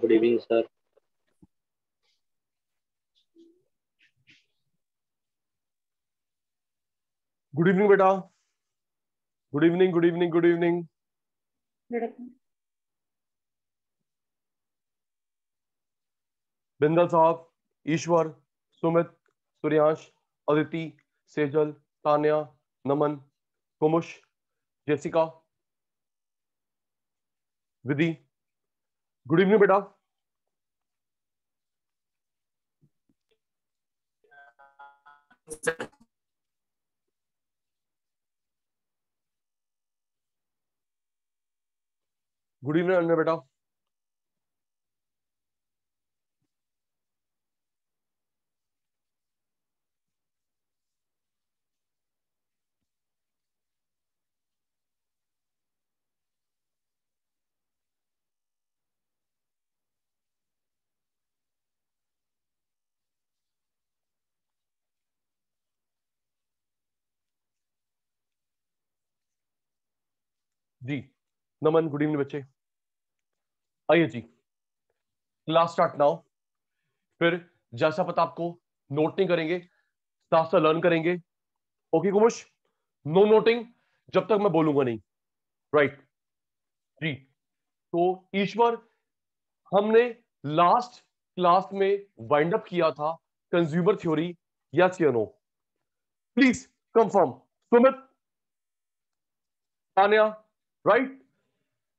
Good evening sir good evening बेटा good evening good evening good evening Bindal साहब Ishwar Sumit Suryansh Aditi Sejal Tanya Naman Kumush Jessica Vidhi good evening बेटा good evening अन्य बेटा जी नमन good evening बच्चे आइए जी क्लास स्टार्ट नाउ फिर जैसा पता आपको नोट नहीं करेंगे साथ साथ लर्न करेंगे ओके कुमुश नो नोटिंग जब तक मैं बोलूंगा नहीं राइट right. जी तो ईश्वर हमने लास्ट क्लास में वाइंड अप किया था कंज्यूमर थ्योरी या no please confirm Sumit right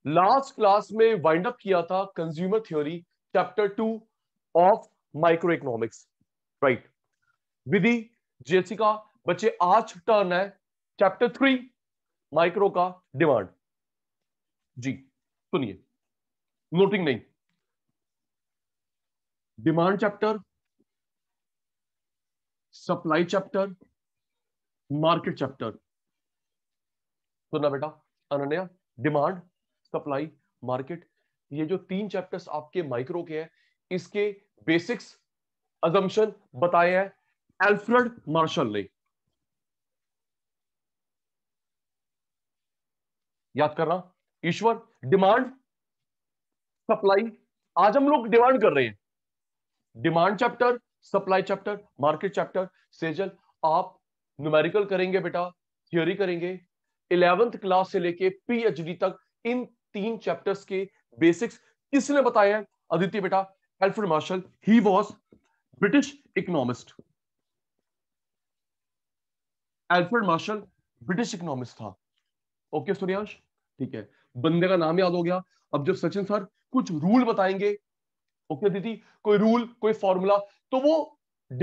last class में वाइंड अप किया था consumer theory chapter two of microeconomics right Vidhi Jessie का बच्चे आज टर्न है चैप्टर थ्री माइक्रो का डिमांड जी सुनिए नोटिंग नहीं demand chapter supply chapter market chapter सुनना बेटा अनन्या डिमांड सप्लाई मार्केट ये जो तीन चैप्टर्स आपके माइक्रो के हैं इसके बेसिक्स अजम्पन बताए हैं एल्फ्रेड मार्शल ने याद करना ईश्वर डिमांड सप्लाई आज हम लोग डिमांड कर रहे हैं demand chapter supply chapter market chapter Sejal आप न्यूमेरिकल करेंगे बेटा थियोरी करेंगे इलेवेंथ क्लास से लेके पीएचडी तक इन तीन चैप्टर्स के बेसिक्स किसने बताया है आदित्य बेटा Alfred Marshall he was British economist Alfred Marshall British economist था ओके सूर्यांश ठीक है बंदे का नाम याद हो गया अब जब सचिन सर कुछ रूल बताएंगे ओके दीदी कोई रूल कोई फॉर्मूला तो वो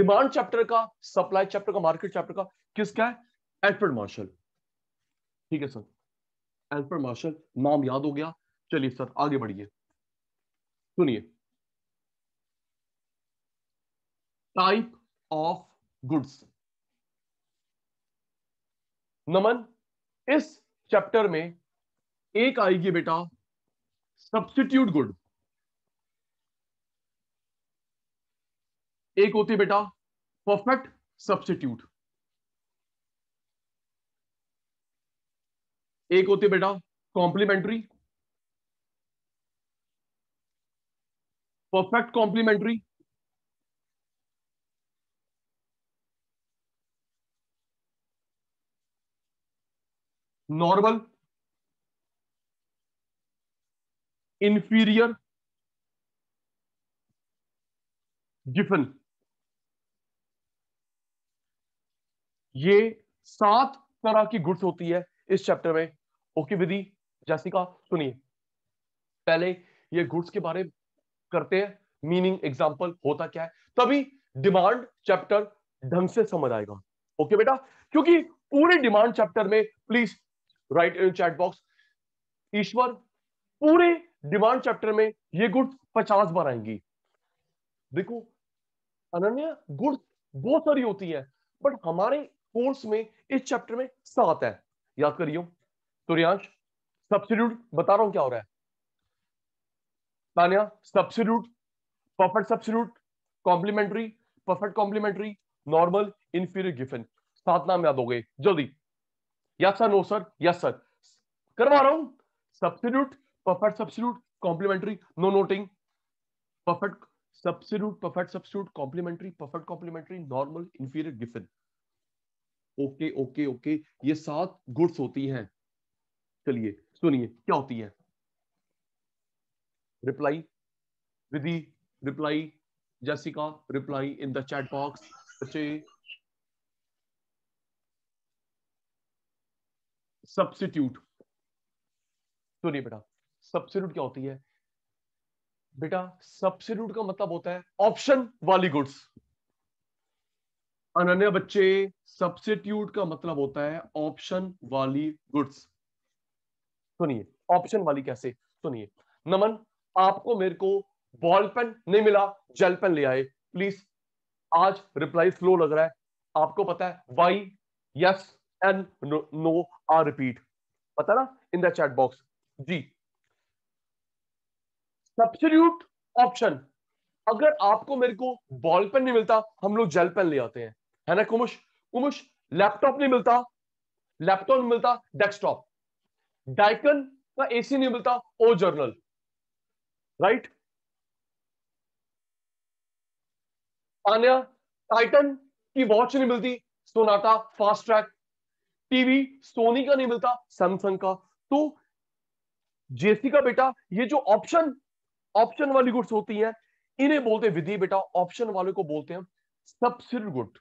डिमांड चैप्टर का सप्लाई चैप्टर का मार्केट चैप्टर का किसका है एल्फ्रेड मार्शल ठीक है सर एल्फर मार्शल नाम याद हो गया चलिए सर आगे बढ़िए सुनिए टाइप ऑफ गुड्स नमन इस चैप्टर में एक आएगी बेटा सब्सटीट्यूट गुड एक होती बेटा परफेक्ट सब्सटीट्यूट एक होती है बेटा complementary perfect complementary normal inferior डिफन ये सात तरह की गुड्स होती है इस चैप्टर में ओके विधि जैसिका सुनिए पहले ये गुड्स के बारे करते हैं मीनिंग एग्जाम्पल होता क्या है तभी डिमांड चैप्टर ढंग से समझ आएगा ओके बेटा क्योंकि पूरे डिमांड चैप्टर में please write in chat box Ishwar पूरे डिमांड चैप्टर में ये गुड्स पचास बार आएंगी देखो अनन्य गुड्स बहुत सारी होती है बट हमारे कोर्स में इस चैप्टर में सात है याद करियो सूर्यांश सब्सिट्यूट बता रहा हूं क्या हो रहा है Tania substitute perfect substitute complementary perfect complementary normal inferior Giffen सात नाम याद हो गए जल्दी yes sir no sir yes sir करवा रहा हूं substitute perfect substitute complementary no noting perfect substitute perfect substitute complementary perfect complementary normal inferior Giffen okay okay okay ये सात गुड्स होती हैं चलिए सुनिए क्या होती है reply Vidhi reply Jessica reply in the chat box बच्चे सब्सिट्यूट सुनिए बेटा सब्सिट्यूट क्या होती है बेटा सब्सिट्यूट का मतलब होता है ऑप्शन वाली गुड्स अनन्या बच्चे सब्सिट्यूट का मतलब होता है ऑप्शन वाली गुड्स सुनिए ऑप्शन वाली कैसे सुनिए नमन आपको मेरे को बॉल पेन नहीं मिला जेल पेन ले आए प्लीज आज रिप्लाई स्लो लग रहा है आपको पता है Y yes N no R repeat पता ना इन द चैट बॉक्स जी सब्सिट्यूट ऑप्शन अगर आपको मेरे को बॉल पेन नहीं मिलता हम लोग जेल पेन ले आते हैं है ना कुमुश कुमुश लैपटॉप नहीं मिलता लैपटॉप नहीं मिलता डेस्कटॉप डायकन का एसी नहीं मिलता O General right Anya Titan की वॉच नहीं मिलती Sonata Fastrack TV Sony का नहीं मिलता सैमसंग का तो जेसी का बेटा ये जो ऑप्शन ऑप्शन वाली गुड्स होती हैं इन्हें बोलते हैं विधि बेटा ऑप्शन वाले को बोलते हैं सबसे गुड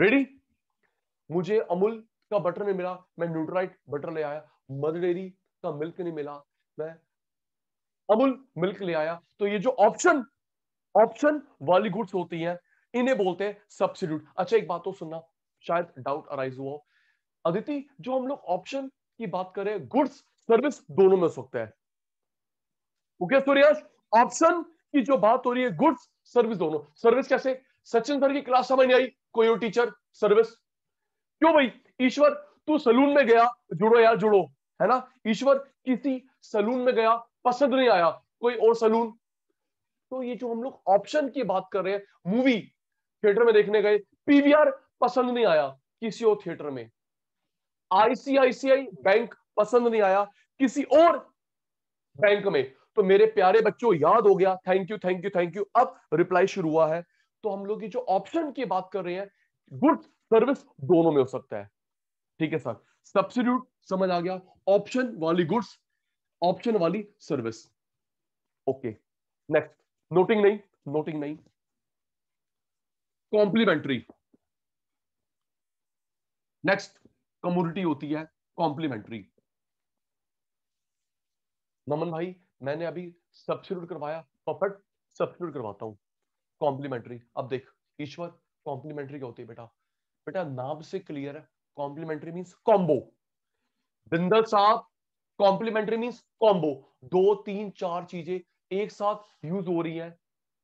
रेडी मुझे अमूल का बटर नहीं मिला मैं न्यूट्राइट बटर ले आया मदर डेयरी का मिल्क नहीं मिला मैं अमूल मिल्क ले आया तो ये जो ऑप्शन ऑप्शन वाली गुड्स होती हैं इन्हें बोलते हैं सब्सिट्यूट अच्छा एक बात तो सुनना शायद डाउट अराइज हुआ अदिति जो हम लोग ऑप्शन की बात करें गुड्स सर्विस दोनों में सकते हैं ओके सूर्याश ऑप्शन की जो बात हो रही है गुड्स सर्विस दोनों सर्विस कैसे सचिन सर की क्लास समझ नहीं आई कोई और टीचर सर्विस क्यों भाई ईश्वर तू सलून में गया जुड़ो यार जुड़ो है ना ईश्वर किसी सलून में गया पसंद नहीं आया कोई और सलून तो ये जो हम लोग ऑप्शन की बात कर रहे हैं मूवी थिएटर में देखने गए पीवीआर पसंद नहीं आया किसी और थिएटर में आईसीआईसीआई बैंक पसंद नहीं आया किसी और बैंक में तो मेरे प्यारे बच्चों याद हो गया thank you thank you thank you अब रिप्लाई शुरू हुआ है तो हम लोग ये जो ऑप्शन की बात कर रहे हैं गुड सर्विस दोनों में हो सकता है ठीक है सर सब्सिट्यूट समझ आ गया ऑप्शन वाली गुड्स ऑप्शन वाली सर्विस ओके नेक्स्ट नोटिंग नहीं नोटिंग नहीं कॉम्प्लीमेंट्री नेक्स्ट कम्युनिटी होती है कॉम्प्लीमेंट्री नमन भाई मैंने अभी सब्सिट्यूट करवाया परफेक्ट सब्सिट्यूट करवाता हूं कॉम्प्लीमेंट्री अब देख ईश्वर कॉम्प्लीमेंट्री क्या होती है बेटा बेटा नाम से क्लियर है कॉम्प्लीमेंट्री मीन्स कॉम्बो बिंदल साहब कॉम्प्लीमेंट्री मीन्स कॉम्बो दो तीन चार चीजें एक साथ यूज हो रही है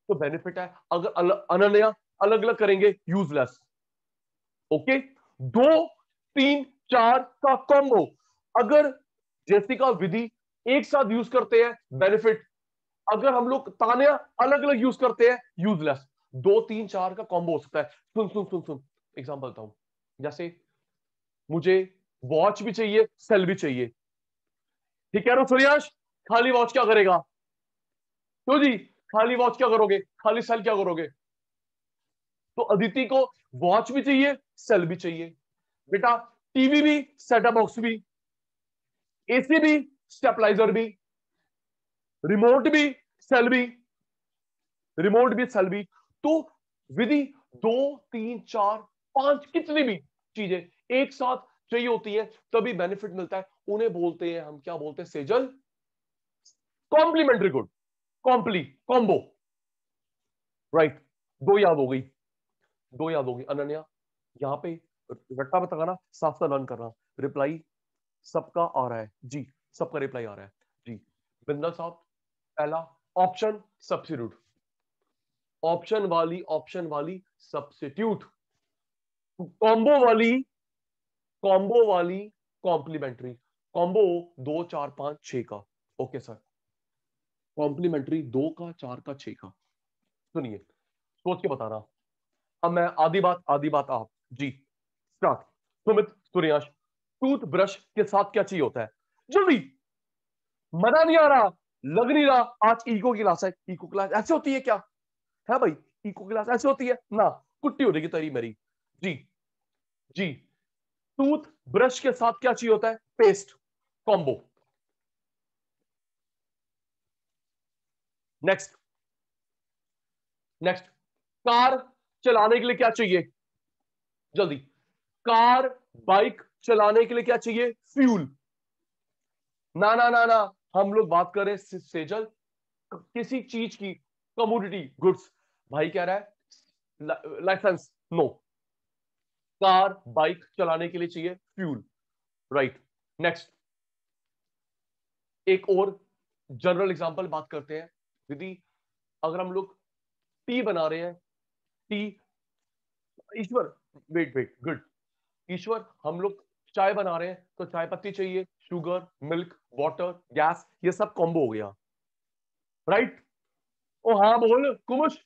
तो बेनिफिट है अगर अनन्या अलग अलग करेंगे यूजलेस ओके दो तीन चार का कॉम्बो अगर का विधि एक साथ यूज करते हैं बेनिफिट अगर हम लोग तानिया अलग अलग यूज करते हैं यूजलेस दो तीन चार का कॉम्बो हो सकता है सुन सुन सुन सुन एग्जाम्पल बताऊं जैसे मुझे वॉच भी चाहिए सेल भी चाहिए ठीक कह रहा हूं सूर्याश खाली वॉच क्या करेगा क्यों तो जी खाली वॉच क्या करोगे खाली सेल क्या करोगे तो अदिति को वॉच भी चाहिए सेल भी चाहिए बेटा टीवी भी सेटअप बॉक्स भी एसी भी स्टेपलाइजर भी रिमोट भी सेल भी रिमोट भी सेल भी तो विधि दो तीन चार पांच कितनी भी चीजें एक साथ चाहिए होती है तभी बेनिफिट मिलता है उन्हें बोलते हैं हम क्या बोलते हैं Sejal complementary good compli combo right दो याद हो गई दो याद हो गई अनन्या यहां पे रट्टा बता करना साफ सा लर्न करना रिप्लाई सबका आ रहा है जी सबका रिप्लाई आ रहा है जी बिंदा साहब पहला ऑप्शन सब्सिट्यूट ऑप्शन वाली ऑप्शन वाली सब्सिट्यूट कॉम्बो वाली कॉम्बो वाली कॉम्प्लीमेंट्री कॉम्बो दो चार पांच छ का ओके सर कॉम्प्लीमेंट्री दो का चार का छ का सुनिए सोच के बता रहा अब मैं आधी बात आधी बात आप जी स्टार्ट सुमित सूर्यांश टूथब्रश के साथ क्या चाहिए होता है जल्दी मजा नहीं आ रहा लग नहीं रहा आज इको क्लास है इको क्लास ऐसे होती है क्या है भाई इको क्लास ऐसे होती है ना कुट्टी हो रही तेरी मेरी जी जी टूथ ब्रश के साथ क्या चाहिए होता है paste combo next next car चलाने के लिए क्या चाहिए जल्दी कार बाइक चलाने के लिए क्या चाहिए फ्यूल ना ना ना ना हम लोग बात करें सेजल किसी चीज की कमोडिटी गुड्स भाई कह रहा है लाइसेंस नो कार बाइक चलाने के लिए चाहिए फ्यूल राइट नेक्स्ट एक और जनरल एग्जांपल बात करते हैं दीदी अगर हम लोग टी बना रहे हैं tea Ishwar wait wait good Ishwar हम लोग चाय बना रहे हैं तो चाय पत्ती चाहिए शुगर मिल्क वाटर गैस ये सब कॉम्बो हो गया राइट right? ओ हाँ बोल कुमुश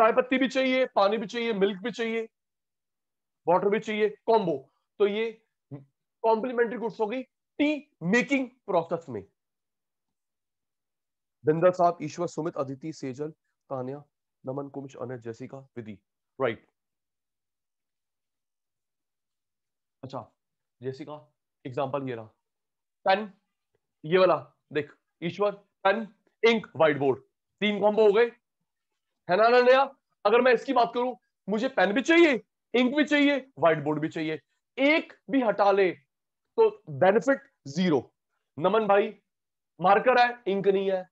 चाय पत्ती भी चाहिए पानी भी चाहिए मिल्क भी चाहिए वाटर भी चाहिए कॉम्बो तो ये कॉम्प्लीमेंट्री गुड्स हो गई टी मेकिंग प्रोसेस में बिंदल साहब ईश्वर सुमित अदिति सेजल तानिया नमन कुमिश जैसी जैसिका विधि राइट अच्छा जैसिका एग्जाम्पल ये रहा पेन ये वाला देख Ishwar pen ink whiteboard तीन कॉम्बो हो गए है ना नया अगर मैं इसकी बात करूं मुझे पेन भी चाहिए इंक भी चाहिए व्हाइट बोर्ड भी चाहिए एक भी हटा ले तो बेनिफिट जीरो नमन भाई मार्कर है इंक नहीं है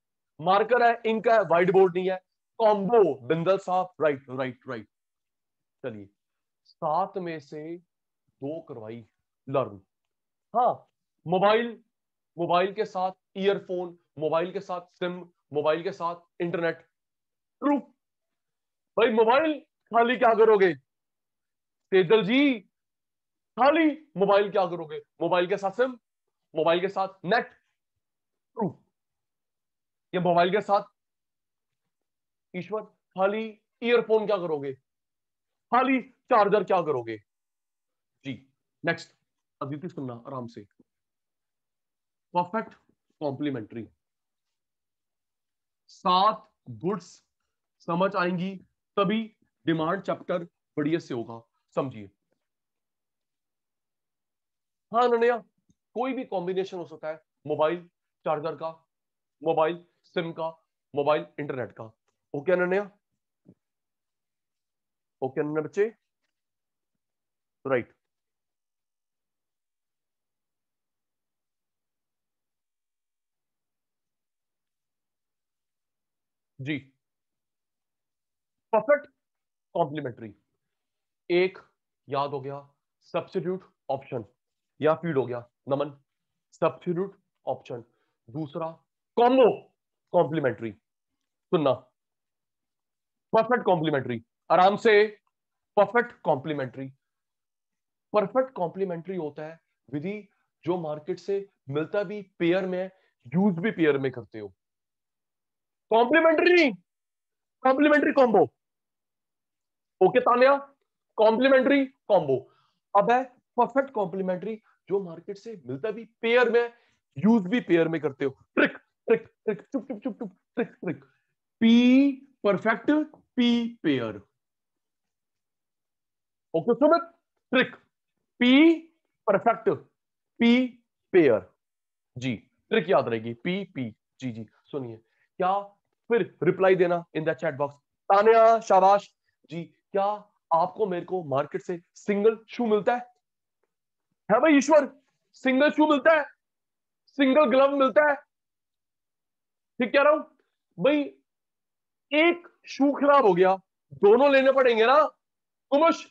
मार्कर है इंक है व्हाइट बोर्ड नहीं है कॉम्बो बिंदल साहब राइट राइट राइट चलिए सात में से दो करवाई लर्न हाँ मोबाइल मोबाइल के साथ ईयरफोन मोबाइल के साथ सिम मोबाइल के साथ इंटरनेट ट्रू भाई मोबाइल खाली क्या करोगे तेजल जी खाली मोबाइल क्या करोगे मोबाइल के साथ सिम मोबाइल के साथ नेट ट्रू या मोबाइल के साथ ईश्वर खाली ईयरफोन क्या करोगे खाली चार्जर क्या करोगे जी नेक्स्ट अदिति सुनना आराम से परफेक्ट कॉम्प्लीमेंट्री सात गुड्स समझ आएंगी तभी डिमांड चैप्टर बढ़िया से होगा समझिए हाँ अनन्या कोई भी कॉम्बिनेशन हो सकता है मोबाइल चार्जर का मोबाइल सिम का मोबाइल इंटरनेट का ओके अनन्या ओके अनन्या बच्चे राइट जी परफेक्ट कॉम्प्लीमेंट्री एक याद हो गया सब्सिट्यूट ऑप्शन या फीड हो गया नमन सब्सिट्यूट ऑप्शन दूसरा कॉम्बो कॉम्प्लीमेंट्री सुनना परफेक्ट कॉम्प्लीमेंट्री आराम से परफेक्ट कॉम्प्लीमेंट्री परफेक्ट कॉम्प्लीमेंट्री होता है विधि जो मार्केट से मिलता भी पेयर में यूज भी पेयर में करते हो कॉम्प्लीमेंट्री नहीं complementary combo okay Tania complementary combo अब है परफेक्ट कॉम्प्लीमेंट्री जो मार्केट से मिलता भी पेयर में यूज भी पेयर में करते हो ट्रिक ट्रिक ट्रिक चुप चुप चुप चुप trick trick P perfect P pair okay Sumit trick P perfect P pair जी ट्रिक याद रहेगी पी पी जी जी सुनिए क्या फिर रिप्लाई देना in the chat box Tania शाबाश जी क्या आपको मेरे को मार्केट से सिंगल शू मिलता है है भाई ईश्वर सिंगल शू मिलता है सिंगल ग्लव मिलता है ठीक कह रहा हूं भाई एक शू खराब हो गया दोनों लेने पड़ेंगे ना कुमश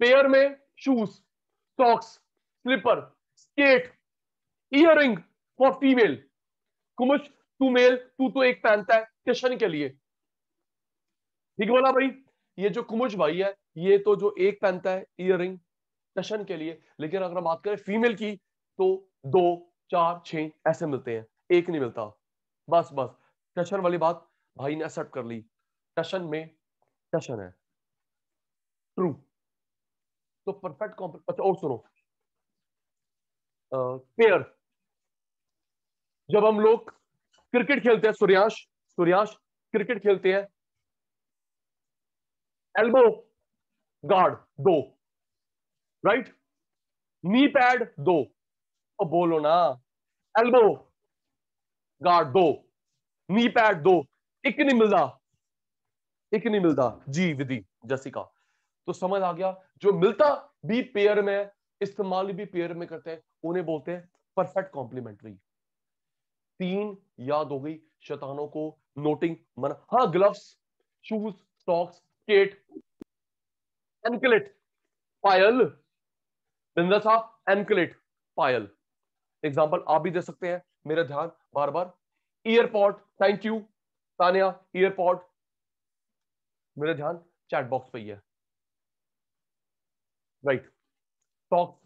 पेयर में shoes socks slipper skate ear for female Kumush तू मेल तू तो एक पहनता है किशन के लिए ठीक बोला भाई ये जो कुमुज भाई है ये तो जो एक पहनता है इयर रिंग टशन के लिए लेकिन अगर हम बात करें फीमेल की तो दो चार छ ऐसे मिलते हैं एक नहीं मिलता बस बस टशन वाली बात भाई ने एक्सेप्ट कर ली टशन में टशन है ट्रू तो परफेक्ट कॉम्प्लेक्स अच्छा और सुनो पेयर जब हम लोग क्रिकेट खेलते हैं सूर्यांश सूर्यांश क्रिकेट खेलते हैं एल्बो गार्ड दो राइट नी पैड दो अब बोलो ना एल्बो गार्ड दो नी पैड दो एक नहीं मिलता एक नहीं मिलता जी विधि जसिका तो समझ आ गया जो मिलता भी पेयर में इस्तेमाल भी पेयर में करते हैं उन्हें बोलते हैं परफेक्ट कॉम्प्लीमेंट्री तीन याद हो गई शतानों को नोटिंग मना हाँ ग्लव्स शूज स्टॉक्स केट एनकलेट पायल बिंदा साहब एनकलेट पायल एग्जाम्पल आप भी दे सकते हैं मेरा ध्यान बार बार airport thank you Tania airport मेरा ध्यान चैट बॉक्स पे ही है right talk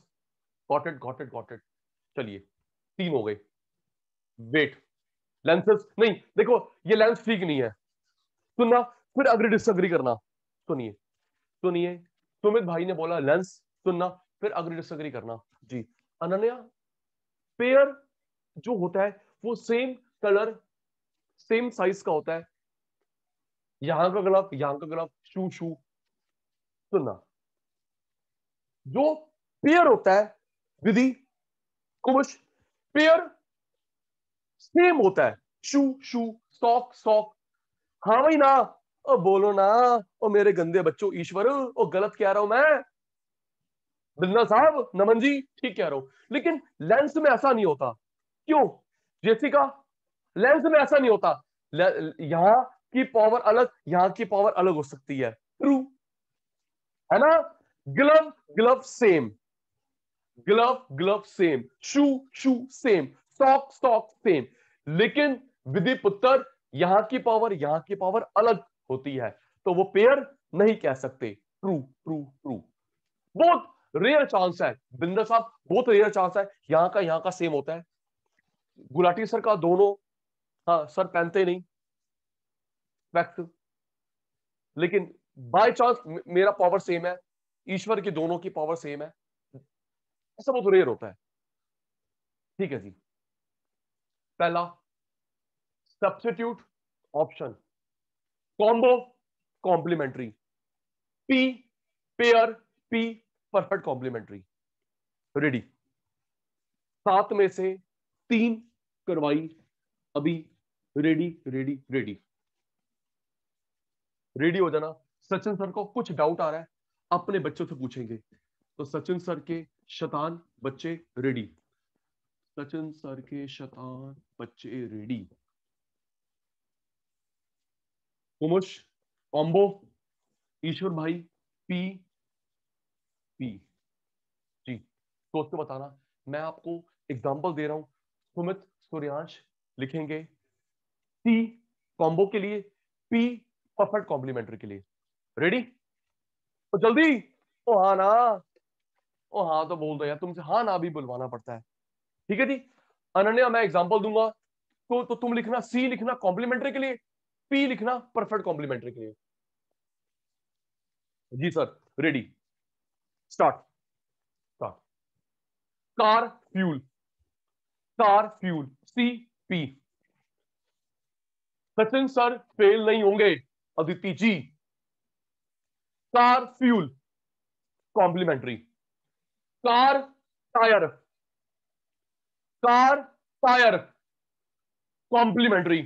got it got it got it चलिए तीन हो गए वेट लेंसेस नहीं देखो ये लेंस ठीक नहीं है सुनना फिर अग्री डिसअग्री करना सुनिए सुनिए सुमित भाई ने बोला लेंस सुनना फिर अग्री डिसअग्री करना जी अनन्या पेयर जो होता है वो सेम कलर सेम साइज का होता है यहां का ग्लव यहां का ग्लव शू शू सुनना जो पेयर होता है विधि कुमुश पेयर सेम होता है शू शू सॉक सॉक हाँ भाई ना ओ बोलो ना ओ मेरे गंदे बच्चों ईश्वर ओ गलत कह रहा हूं मैं बिंदा साहब नमन जी ठीक कह रहा हूं लेकिन लेंस में ऐसा नहीं होता क्यों जेसिका लेंस में ऐसा नहीं होता यहां की पावर अलग यहां की पावर अलग हो सकती है ट्रू है ना glove glove same glove glove same shoe shoe same sock sock same लेकिन विधि पुत्र यहां की पावर यहां की पावर अलग होती है तो वो पेयर नहीं कह सकते ट्रू ट्रू ट्रू बहुत रेयर चांस है बिंदर साहब बहुत रेयर चांस है यहां का यहां का सेम होता है गुलाटी सर का दोनों हाँ सर पहनते नहीं फैक्ट लेकिन बाय चांस मेरा पावर सेम है ईश्वर के दोनों की पावर सेम है ऐसा बहुत रेयर होता है ठीक है जी पहला substitute option combo complementary P pair P perfect complementary ready सात में से तीन करवाई अभी रेडी रेडी रेडी रेडी हो जाना सचिन सर को कुछ डाउट आ रहा है अपने बच्चों से पूछेंगे तो सचिन सर के शतान बच्चे रेडी सचिन सर के शतान बच्चे रेडी कुमुश कॉम्बो ईश्वर भाई पी पी जी दोस्तों के बताना मैं आपको एग्जांपल दे रहा हूं सुमित सूर्यांश लिखेंगे सी कॉम्बो के लिए पी परफेक्ट कॉम्प्लीमेंट्री के लिए रेडी तो जल्दी ओ हा ना ओ हाँ तो बोल दो यार तुमसे हा ना भी बुलवाना पड़ता है ठीक है जी अनन्या मैं एग्जांपल दूंगा तो, तो तुम लिखना सी लिखना कॉम्प्लीमेंट्री के लिए पी लिखना परफेक्ट कॉम्प्लीमेंट्री के लिए जी sir ready start start car fuel car fuel C P Sachin sir fail नहीं होंगे Aditi ji car fuel complementary car tyre car tyre complementary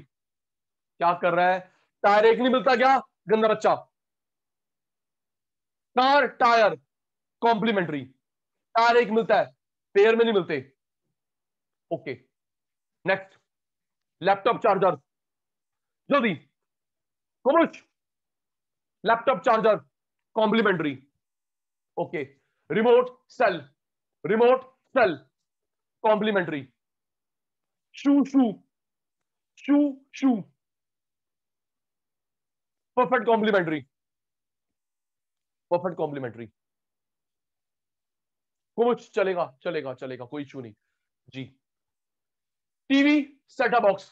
क्या कर रहा है टायर एक नहीं मिलता क्या गंदर अच्छा कार टायर कॉम्प्लीमेंट्री टायर एक मिलता है पेयर में नहीं मिलते ओके नेक्स्ट लैपटॉप चार्जर जल्दी Kumush laptop charger complementary okay remote cell remote cell complementary shoe shoe shoe shoe perfect complementary perfect complementary कुछ चलेगा चलेगा चलेगा कोई इशू नहीं जी TV set top box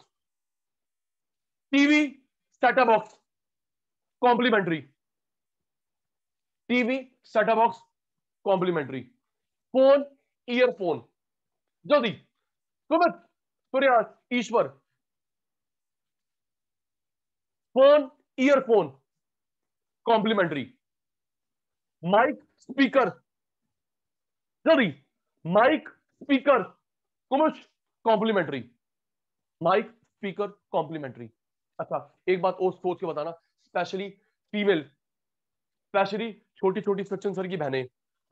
TV set top box complementary TV set top box complementary phone earphone जल्दी Sumit Ishwar phone earphone complementary mic speaker sorry mic speaker Kumush complementary mic speaker complementary अच्छा एक बात और सोच के बताना स्पेशली फीमेल स्पेशली छोटी छोटी सचिन सर की बहने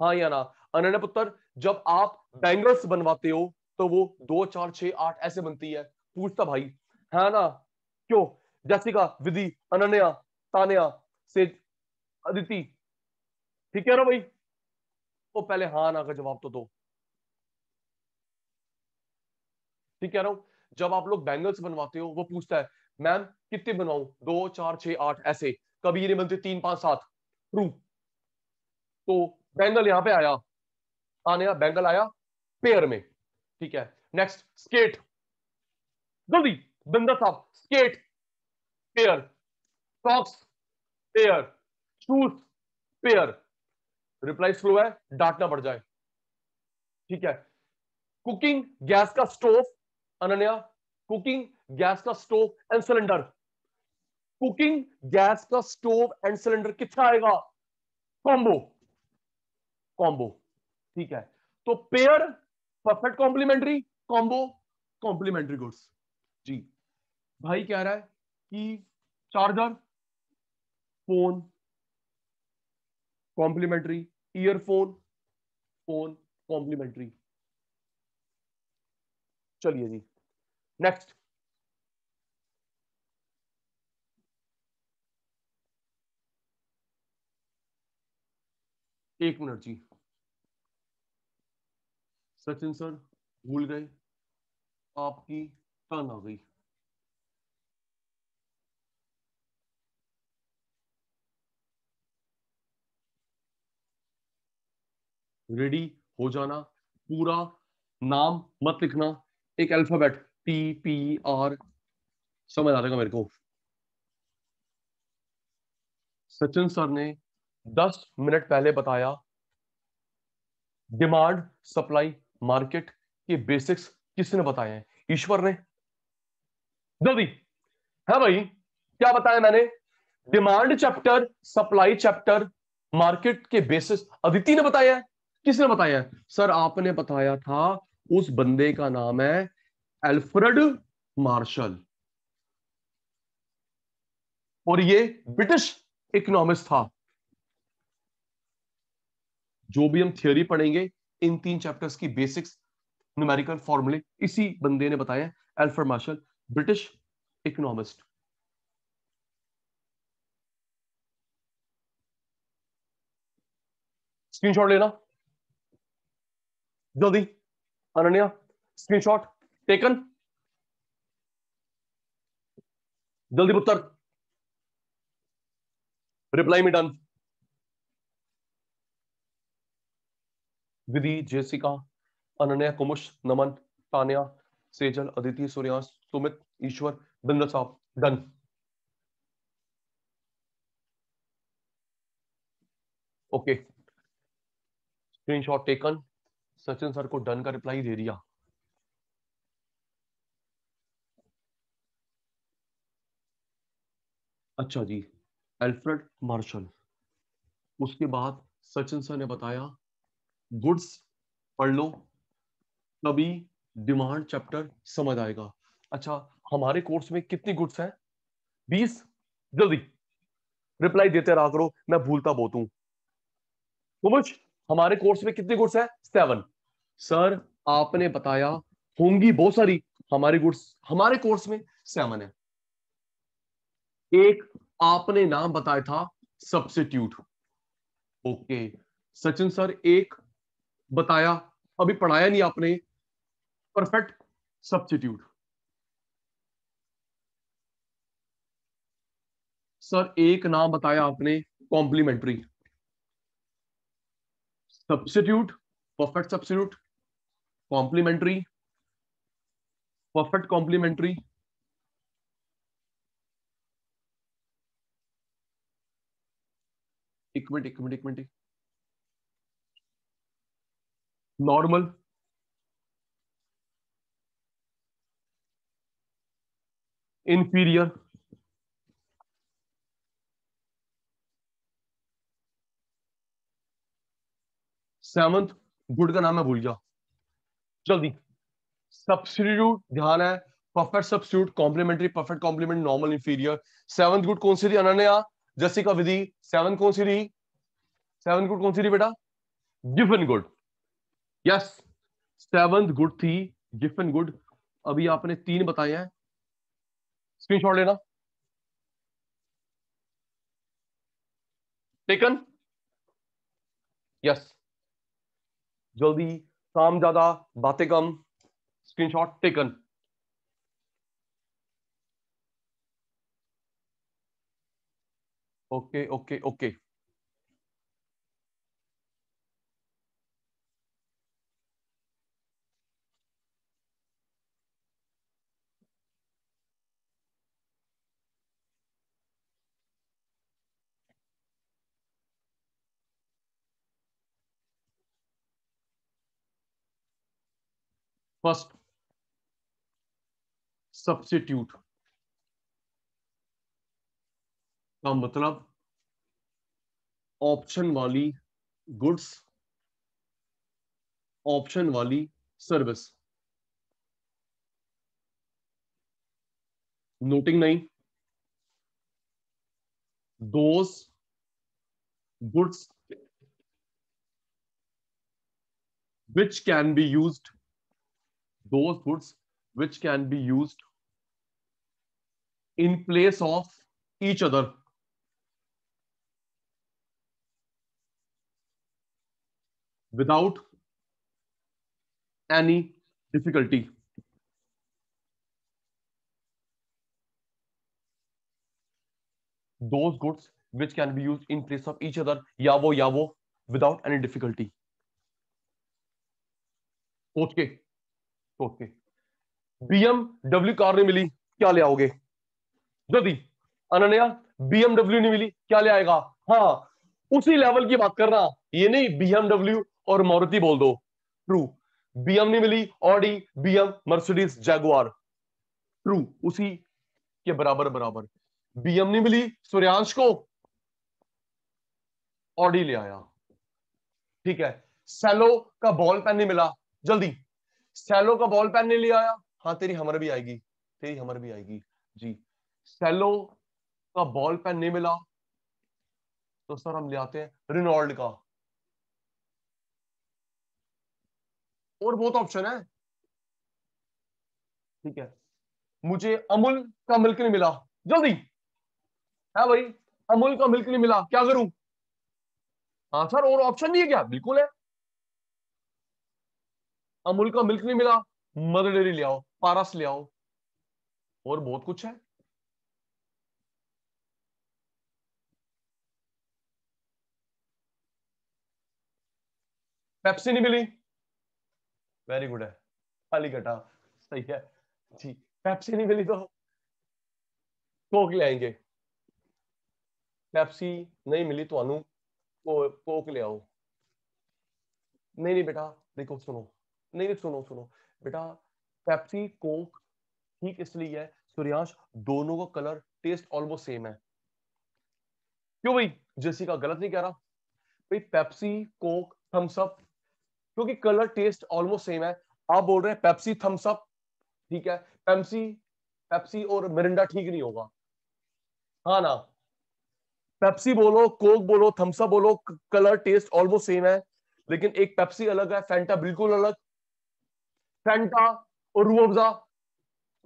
हाँ या ना अनन्या पुत्र जब आप बैंगल्स बनवाते हो तो वो दो चार छ आठ ऐसे बनती है पूछता भाई है ना क्यों जैसिका विधि अनन्या तान्या सेज अदिति ठीक है ना भाई वो तो पहले हाँ ना का जवाब तो दो ठीक कह रहा हूं जब आप लोग बैंगल्स बनवाते हो वो पूछता है मैम कितने बनवाऊ दो चार छ आठ ऐसे कभी ये नहीं बनते तीन पांच सात ट्रू तो बैंगल यहां पे आया आने बैंगल आया पेयर में ठीक है नेक्स्ट स्केट जल्दी बिंदा साहब skate pair socks pair shoes pair reply slow है डांटना पड़ जाए ठीक है कुकिंग गैस का स्टोव अनन्या कुकिंग गैस का stove and cylinder cooking gas का स्टोव एंड सिलेंडर कितना आएगा कॉम्बो कॉम्बो ठीक है तो pair perfect complementary combo complementary goods जी भाई कह रहा है कि charger phone complementary earphone phone complementary चलिए जी नेक्स्ट एक मिनट जी सचिन सर भूल गए आपकी टर्न आ गई रेडी हो जाना पूरा नाम मत लिखना एक अल्फाबेट टी पी आर समझ आ जाएगा मेरे को सचिन सर ने 10 मिनट पहले बताया डिमांड सप्लाई मार्केट के बेसिक्स किसने बताए हैं ईश्वर ने जल्दी है हाँ भाई क्या बताया मैंने demand chapter supply chapter market के बेसिस अदिति ने बताया है किसने बताया सर आपने बताया था उस बंदे का नाम है एल्फ्रेड मार्शल और ये ब्रिटिश इकोनॉमिस्ट था जो भी हम थ्योरी पढ़ेंगे इन तीन चैप्टर्स की बेसिक्स न्यूमेरिकल फॉर्मूले इसी बंदे ने बताया Alfred Marshall British economist screenshot लेना जल्दी अनन्या स्क्रीनशॉट टेकन जल्दी पुत्र रिप्लाई में डन विधि जेसिका अनन्या कुमुश नमन तान्या सेजल अदिति सूर्यांश सुमित ईश्वर बिंद्र साहब done okay screenshot taken Sachin sir को डन का रिप्लाई दे दिया अच्छा जी एल्फ्रेड मार्शल उसके बाद सचिन सर ने बताया गुड्स पढ़ लो तभी डिमांड चैप्टर समझ आएगा अच्छा हमारे कोर्स में कितनी गुड्स है बीस जल्दी रिप्लाई देते रहा करो मैं भूलता बहुत हूं समझ हमारे कोर्स में कितने गुड्स है सेवन सर आपने बताया होंगी बहुत सारी हमारे गुड्स हमारे कोर्स में सेवन है एक आपने नाम बताया था सब्सिट्यूट ओके सचिन सर एक बताया अभी पढ़ाया नहीं आपने परफेक्ट सब्सिट्यूट सर एक नाम बताया आपने complementary substitute perfect substitute complementary perfect complementary एक मिनट एक मिनट एक minute normal inferior seventh good का नाम मैं भूल गया जल्दी सब्सिट्यूट ध्यान है perfect substitute complementary perfect complement normal inferior seventh good कौन सी थी अनन्या जसिका विधि सेवन कौन सी थी सेवन गुड कौन सी थी बेटा Giffen good yes seventh good थी गिफन गुड अभी आपने तीन बताए हैं स्क्रीनशॉट लेना टेकन यस yes. जल्दी काम ज्यादा बातें कम screenshot taken okay okay okay first substitute का मतलब ऑप्शन वाली गुड्स ऑप्शन वाली सर्विस नोटिंग नहीं those goods which can be used those goods which can be used in place of each other. without any difficulty. Those goods which can be used in place of each other, yavo yavo, without any difficulty. Okay. Okay BMW car नहीं मिली क्या ले आओगे जल्दी Ananya BMW नहीं मिली क्या ले आएगा हाँ उसी लेवल की बात करना ये नहीं बीएमडब्ल्यू और मारुति बोल दो ट्रू बीएम नहीं मिली Audi BM Mercedes Jaguar true उसी के बराबर बराबर बीएम नहीं मिली सूर्यांश को ऑडी ले आया ठीक है सेलो का बॉल पेन नहीं मिला जल्दी सेलो का बॉल पेन नहीं ले आया हाँ तेरी हमर भी आएगी तेरी हमर भी आएगी जी सेलो का बॉल पेन नहीं मिला तो सर हम ले आते हैं रिनॉल्ड का और बहुत ऑप्शन है ठीक है मुझे अमूल का मिल्क नहीं मिला जल्दी है हाँ भाई अमूल का मिल्क नहीं मिला क्या करूं हाँ सर और ऑप्शन नहीं है क्या बिल्कुल है अमूल का मिल्क नहीं मिला मदर डेरी ले आओ पारस ले आओ और बहुत कुछ है पेप्सी नहीं मिली वेरी गुड है खाली घटा सही है जी पेप्सी नहीं मिली तो कोक ले आएंगे पेप्सी नहीं मिली तो अनु कोक ले आओ नहीं नहीं बेटा देखो सुनो नहीं नहीं सुनो सुनो बेटा पेप्सी कोक ठीक इसलिए है सूर्यांश दोनों का कलर टेस्ट ऑलमोस्ट सेम है क्यों भाई जैसी का गलत नहीं कह रहा भाई पेप्सी कोक थम्सअप क्योंकि कलर टेस्ट ऑलमोस्ट सेम है आप बोल रहे हैं पेप्सी थम्सअप ठीक है पेप्सी पेप्सी और मिरिंडा ठीक नहीं होगा हाँ ना पेप्सी बोलो कोक बोलो थम्सअप बोलो कलर टेस्ट ऑलमोस्ट सेम है लेकिन एक पेप्सी अलग है फैंटा बिल्कुल अलग फेंटा और रूअफ़ा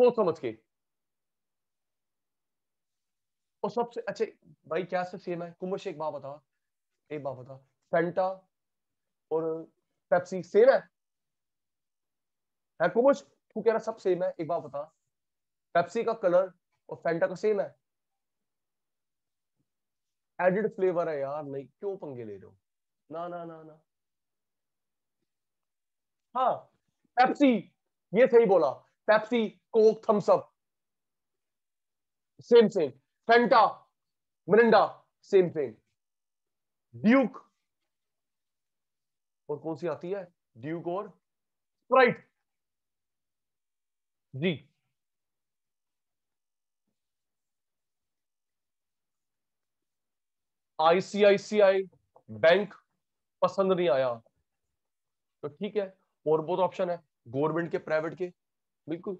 सोच समझ के और सबसे अच्छे भाई क्या से सेम है कुंभ शेख बाप बता एक बाप बता फेंटा और पेप्सी सेम है है कुमुश तू कह रहा सब सेम है एक बात बता पेप्सी का कलर और फेंटा का सेम है एडिड फ्लेवर है यार नहीं क्यों पंगे ले रहे हो ना ना ना ना हाँ पेप्सी ये सही बोला Pepsi Coke Thums Up same same Fanta Mirinda same same Duke और कौन सी आती है ड्यूक और स्प्राइट जी आईसीआईसीआई बैंक पसंद नहीं आया तो ठीक है और बहुत ऑप्शन है गवर्नमेंट के प्राइवेट के बिल्कुल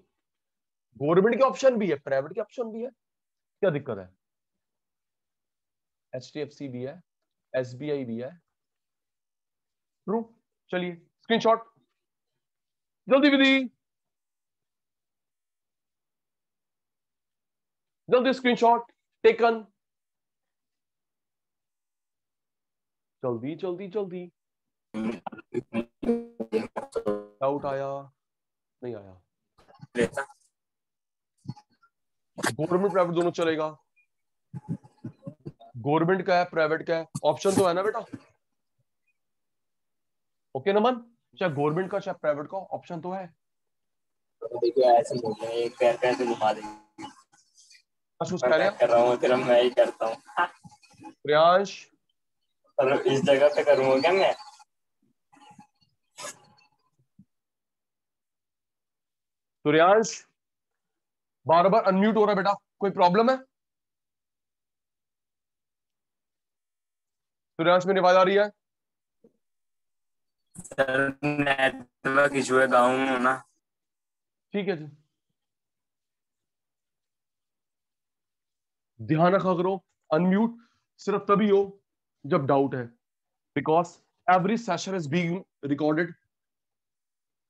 गवर्नमेंट के ऑप्शन भी है प्राइवेट के ऑप्शन भी है क्या दिक्कत है एच भी है एस भी है ट्रू चलिए स्क्रीनशॉट जल्दी विधि जल्दी स्क्रीनशॉट टेकन जल्दी जल्दी जल्दी डाउट आया नहीं आया गवर्नमेंट प्राइवेट दोनों चलेगा गवर्नमेंट का है प्राइवेट का है ऑप्शन तो है ना बेटा ओके okay, नमन चाहे गवर्नमेंट का चाहे प्राइवेट का ऑप्शन तो है एक पैर पैर से कर रहा प्रियांश इस जगह पे करूंगा क्या मैं सूर्यांश तो बार बार अनम्यूट हो रहा है बेटा कोई प्रॉब्लम है सूर्यांश तो मेरी आवाज आ रही है सर नेटवर्क इशू है गाँव में ना ठीक है जी ध्यान रखा करो अनम्यूट सिर्फ तभी हो जब डाउट है because every session is be recorded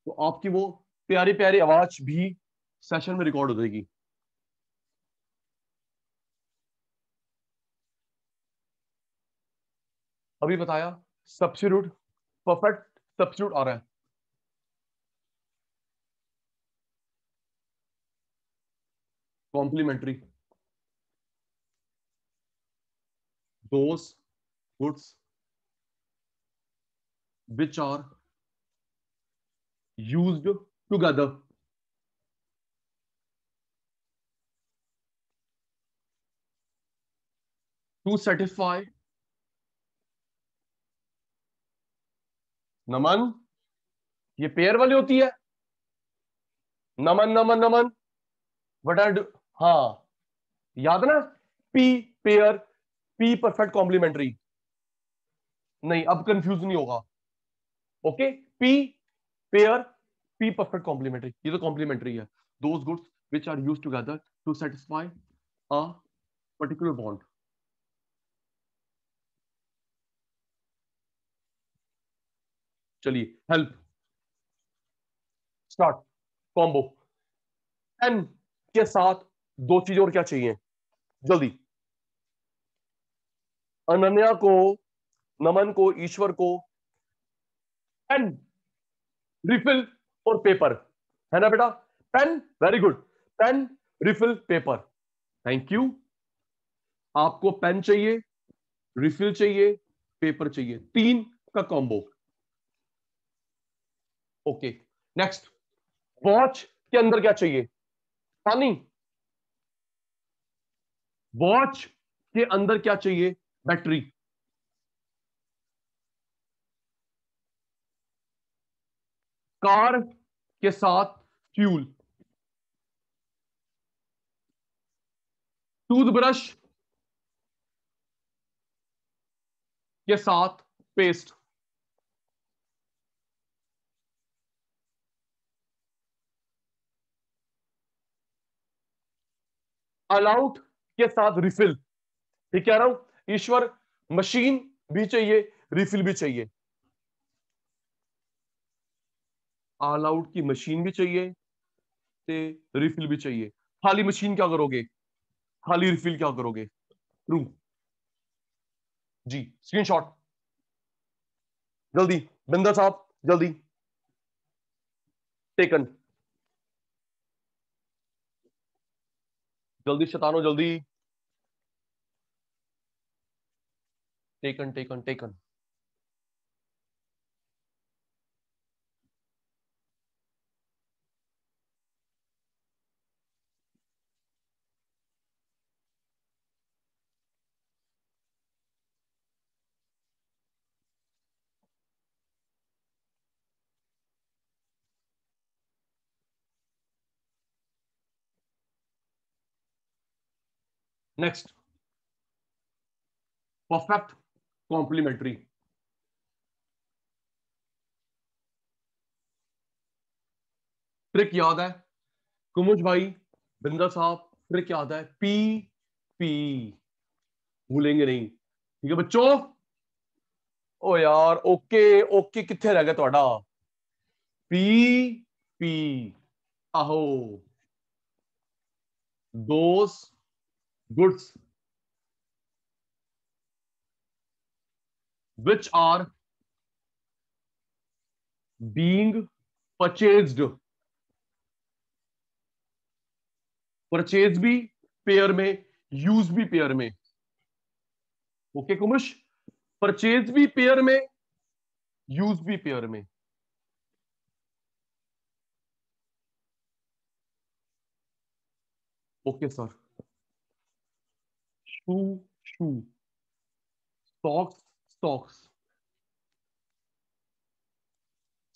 तो आपकी वो प्यारी प्यारी आवाज भी सेशन में रिकॉर्ड हो जाएगी अभी बताया सब्सिट्यूट परफेक्ट सब्सिट्यूट आ रहा है complementary those goods which are used together. To satisfy Naman ये पेयर वाली होती है Naman Naman Naman what are do याद ना P pair P perfect complementary नहीं अब कंफ्यूज नहीं होगा okay P pair P perfect complementary ये तो कॉम्प्लीमेंट्री है those goods which are use together to satisfy a particular bond चलिए हेल्प स्टार्ट कॉम्बो एन के साथ दो चीज और क्या चाहिए जल्दी अनन्या को नमन को ईश्वर को एन रिफिल और पेपर है ना बेटा pen very good pen refill paper thank you आपको पेन चाहिए रिफिल चाहिए पेपर चाहिए तीन का कॉम्बो ओके नेक्स्ट वॉच के अंदर क्या चाहिए पानी वॉच के अंदर क्या चाहिए बैटरी कार के साथ फ्यूल टूथब्रश के साथ पेस्ट अलाउट के साथ रिफिल ठीक कह रहा हूं ईश्वर मशीन भी चाहिए रिफिल भी चाहिए ऑल आउट की मशीन भी चाहिए ते रिफिल भी चाहिए खाली मशीन क्या करोगे खाली रिफिल क्या करोगे रू जी स्क्रीनशॉट जल्दी बिंदर साहब जल्दी टेकन जल्दी शतानो जल्दी taken taken taken next perfect complementary trick याद है कुमुज भाई बिंदर साहब ट्रिक याद है पी पी भूलेंगे नहीं ठीक है बच्चों ओ यार ओके ओके कितने रह गया थोड़ा पी पी आहो दोस्त goods which are being purchase purchase भी पेयर में यूज भी पेयर में ओके कुमुश परचेज भी पेयर में यूज भी पेयर में okay sir shoe shoe socks socks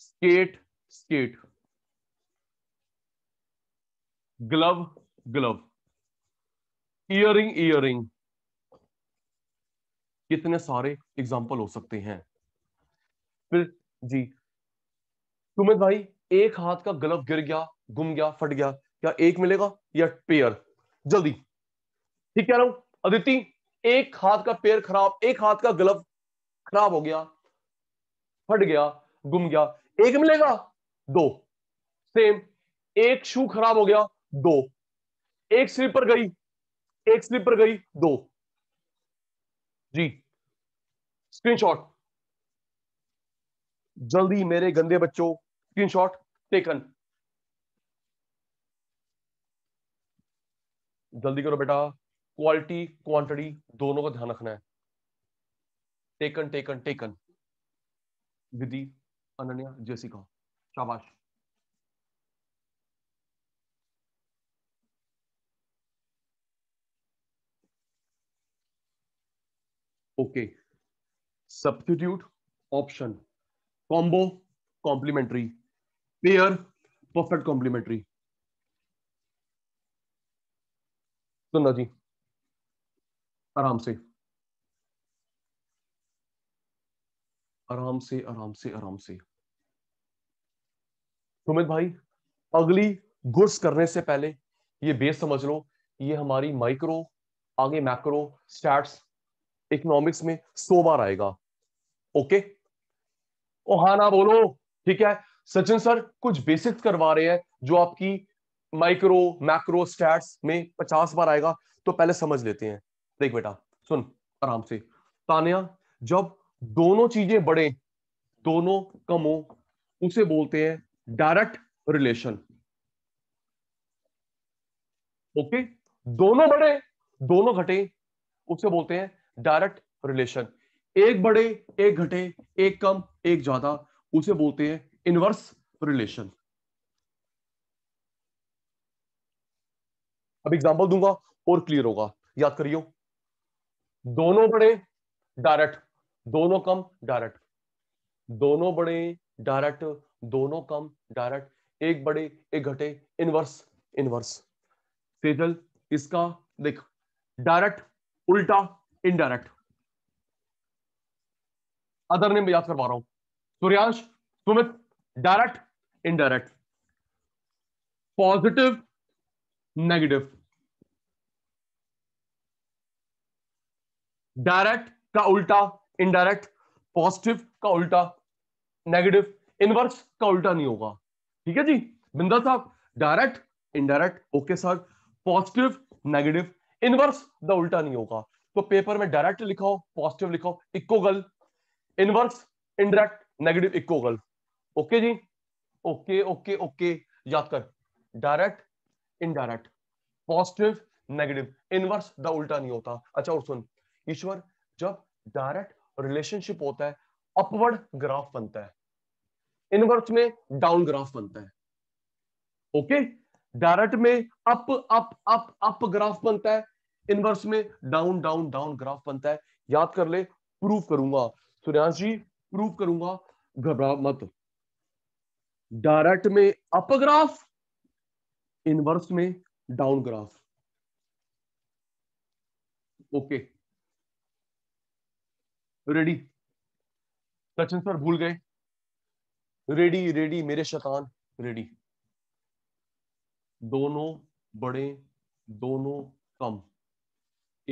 skate skate glove glove earring earring कितने सारे एग्जाम्पल हो सकते हैं फिर जी सुमित भाई एक हाथ का ग्लव गिर गया गुम गया फट गया क्या एक मिलेगा या पेयर जल्दी ठीक कह रहा हूं अदिति एक हाथ का पैर खराब एक हाथ का ग्लव खराब हो गया फट गया गुम गया एक मिलेगा दो सेम एक शू खराब हो गया दो एक स्लीपर गई एक स्लीपर गई दो जी स्क्रीनशॉट जल्दी मेरे गंदे बच्चों स्क्रीनशॉट टेकन जल्दी करो बेटा क्वालिटी क्वांटिटी दोनों का ध्यान रखना है taken taken taken Vidhi Ananya कहो शाबाश okay substitute option combo complementary pair perfect complementary सुनना जी आराम से आराम से आराम से आराम से सुमित भाई अगली गुड्स करने से पहले ये बेस समझ लो ये हमारी माइक्रो आगे मैक्रो स्टैट्स इकोनॉमिक्स में सो बार आएगा ओके ओ हा ना बोलो ठीक है सचिन सर कुछ बेसिक्स करवा रहे हैं जो आपकी माइक्रो मैक्रो स्टैट्स में पचास बार आएगा तो पहले समझ लेते हैं देख बेटा सुन आराम से तानिया जब दोनों चीजें बढ़े दोनों कम हो उसे बोलते हैं डायरेक्ट रिलेशन ओके दोनों बढ़े दोनों घटे उसे बोलते हैं डायरेक्ट रिलेशन एक बढ़े एक घटे एक कम एक ज्यादा उसे बोलते हैं इनवर्स रिलेशन अब एग्जांपल दूंगा और क्लियर होगा याद करियो दोनों बड़े डायरेक्ट दोनों कम डायरेक्ट दोनों बड़े डायरेक्ट दोनों कम डायरेक्ट एक बड़े एक घटे इनवर्स इनवर्स सेजल इसका देख डायरेक्ट उल्टा इनडायरेक्ट अदर नेम याद करवा रहा हूं Suryansh Sumit direct indirect positive negative direct का उल्टा इनडायरेक्ट पॉजिटिव का उल्टा नेगेटिव इनवर्स का उल्टा नहीं होगा ठीक है जी बिंदा साहब direct indirect okay sir positive negative inverse the उल्टा नहीं होगा तो पेपर में डायरेक्ट लिखाओ पॉजिटिव लिखाओ equal inverse indirect negative equal okay जी ओके ओके ओके याद कर direct indirect positive negative inverse the उल्टा नहीं होता अच्छा और सुन ईश्वर जब डायरेक्ट रिलेशनशिप होता है अपवर्ड ग्राफ बनता है इनवर्स में डाउन ग्राफ बनता है ओके डायरेक्ट में up up up up graph बनता है इनवर्स में डाउन डाउन डाउन ग्राफ बनता है याद कर ले प्रूव करूंगा सूर्यांश जी प्रूव करूंगा घबरा मत डायरेक्ट में अप ग्राफ इनवर्स में down graph okay okay. Ready Sachin sir भूल गए रेडी रेडी मेरे शतान रेडी दोनों बड़े दोनों कम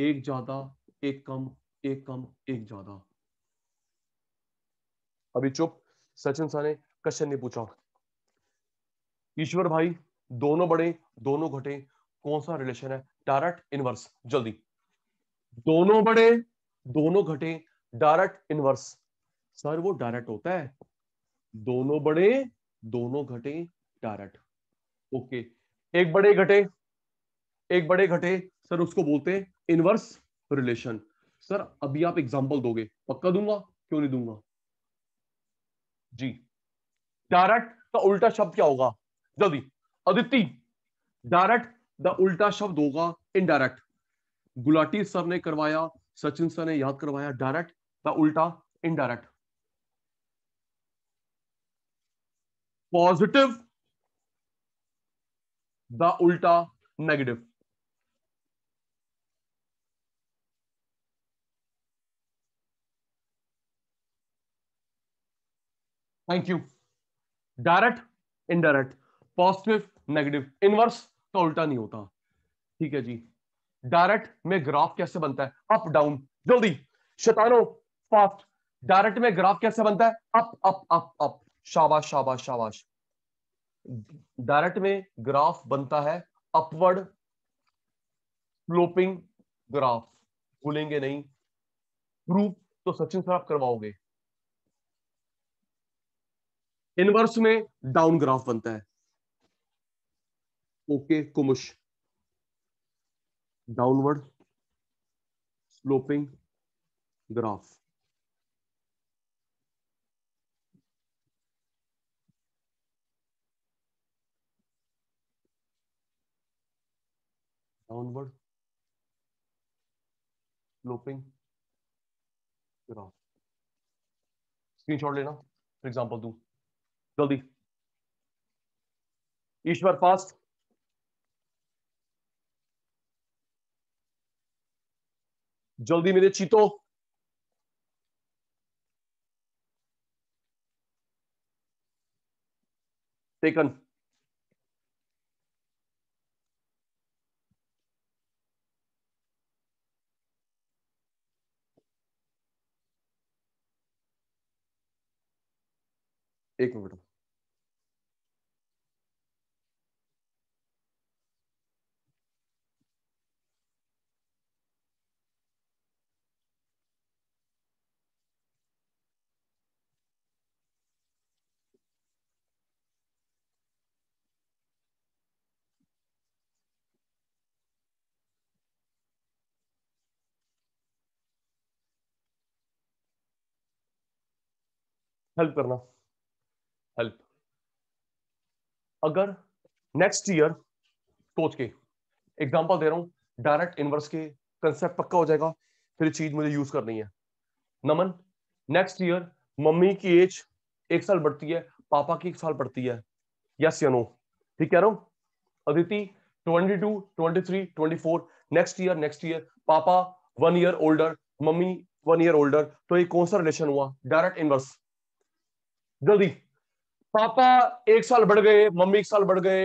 एक ज्यादा एक कम एक कम एक ज्यादा अभी चुप सचिन सर ने क्वेश्चन नहीं पूछा ईश्वर भाई दोनों बड़े दोनों घटे कौन सा रिलेशन है डायरेक्ट इनवर्स जल्दी दोनों बड़े दोनों घटे डायरेक्ट इनवर्स सर वो डायरेक्ट होता है दोनों बड़े दोनों घटे डायरेक्ट ओके एक बड़े घटे एक बड़े घटे सर उसको बोलते हैं इनवर्स रिलेशन सर अभी आप एग्जांपल दोगे पक्का दूंगा क्यों नहीं दूंगा जी डायरेक्ट का उल्टा शब्द क्या होगा जल्दी अदिति डायरेक्ट द उल्टा शब्द होगा इनडायरेक्ट गुलाटी सर ने करवाया सचिन सर ने याद करवाया डायरेक्ट the उल्टा इनडायरेक्ट पॉजिटिव द उल्टा negative thank you direct indirect positive negative inverse का उल्टा नहीं होता ठीक है जी डायरेक्ट में ग्राफ कैसे बनता है अप डाउन जल्दी शतानो फास्ट डायरेक्ट में ग्राफ कैसे बनता है अप अप अप अप शाबाश शाबाश शाबाश डायरेक्ट में ग्राफ बनता है अपवर्ड स्लोपिंग ग्राफ भूलेंगे नहीं प्रूफ तो सचिन सर आप करवाओगे इनवर्स में डाउन ग्राफ बनता है ओके कुमुश downward sloping graph downward sloping graph screenshot लेना फॉर एग्जाम्पल तू जल्दी ईश्वर फास्ट जल्दी मेरे चीतो टेकन एक मिनट हेल्प करना हेल्प अगर नेक्स्ट ईयर सोच के एग्जांपल दे रहा हूं डायरेक्ट इनवर्स के कंसेप्ट पक्का हो जाएगा फिर चीज मुझे यूज करनी है नमन नेक्स्ट ईयर मम्मी की एज एक साल बढ़ती है पापा की एक साल बढ़ती है यस या नो ठीक कह रहा हूं Aditi 22, 23, 24 next year next year papa one year older mummy one year older तो ये कौन सा रिलेशन हुआ डायरेक्ट इनवर्स जल्दी पापा एक साल बढ़ गए मम्मी एक साल बढ़ गए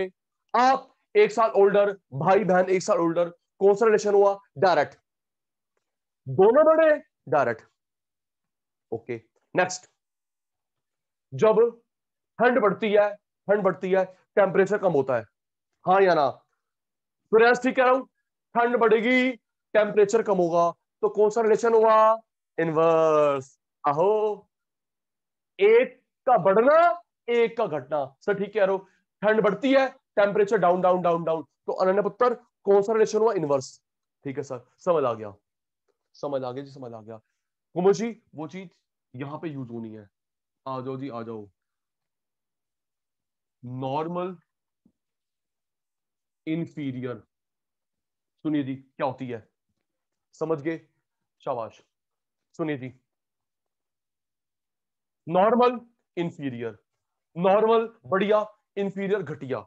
आप एक साल ओल्डर भाई बहन एक साल ओल्डर कौन सा रिलेशन हुआ डायरेक्ट दोनों बढ़े डायरेक्ट ओके नेक्स्ट जब ठंड बढ़ती है ठंड बढ़ती है टेम्परेचर कम होता है हाँ या ना तो ठीक कह रहा हूं ठंड बढ़ेगी टेम्परेचर कम होगा तो कौन सा रिलेशन हुआ इनवर्स आहो एक का बढ़ना एक का घटना सर ठीक है यारो ठंड बढ़ती है temperature down down down down तो अनन्य पुत्र कौन सा रिलेशन हुआ इनवर्स ठीक है सर समझ आ गया समझ आ गया जी समझ आ गया कुमर जी वो चीज यहां पे यूज होनी है आ जाओ जी आ जाओ नॉर्मल इंफीरियर सुनिए जी क्या होती है समझ गए शाबाश सुनिए जी नॉर्मल इंफीरियर नॉर्मल बढ़िया इंफीरियर घटिया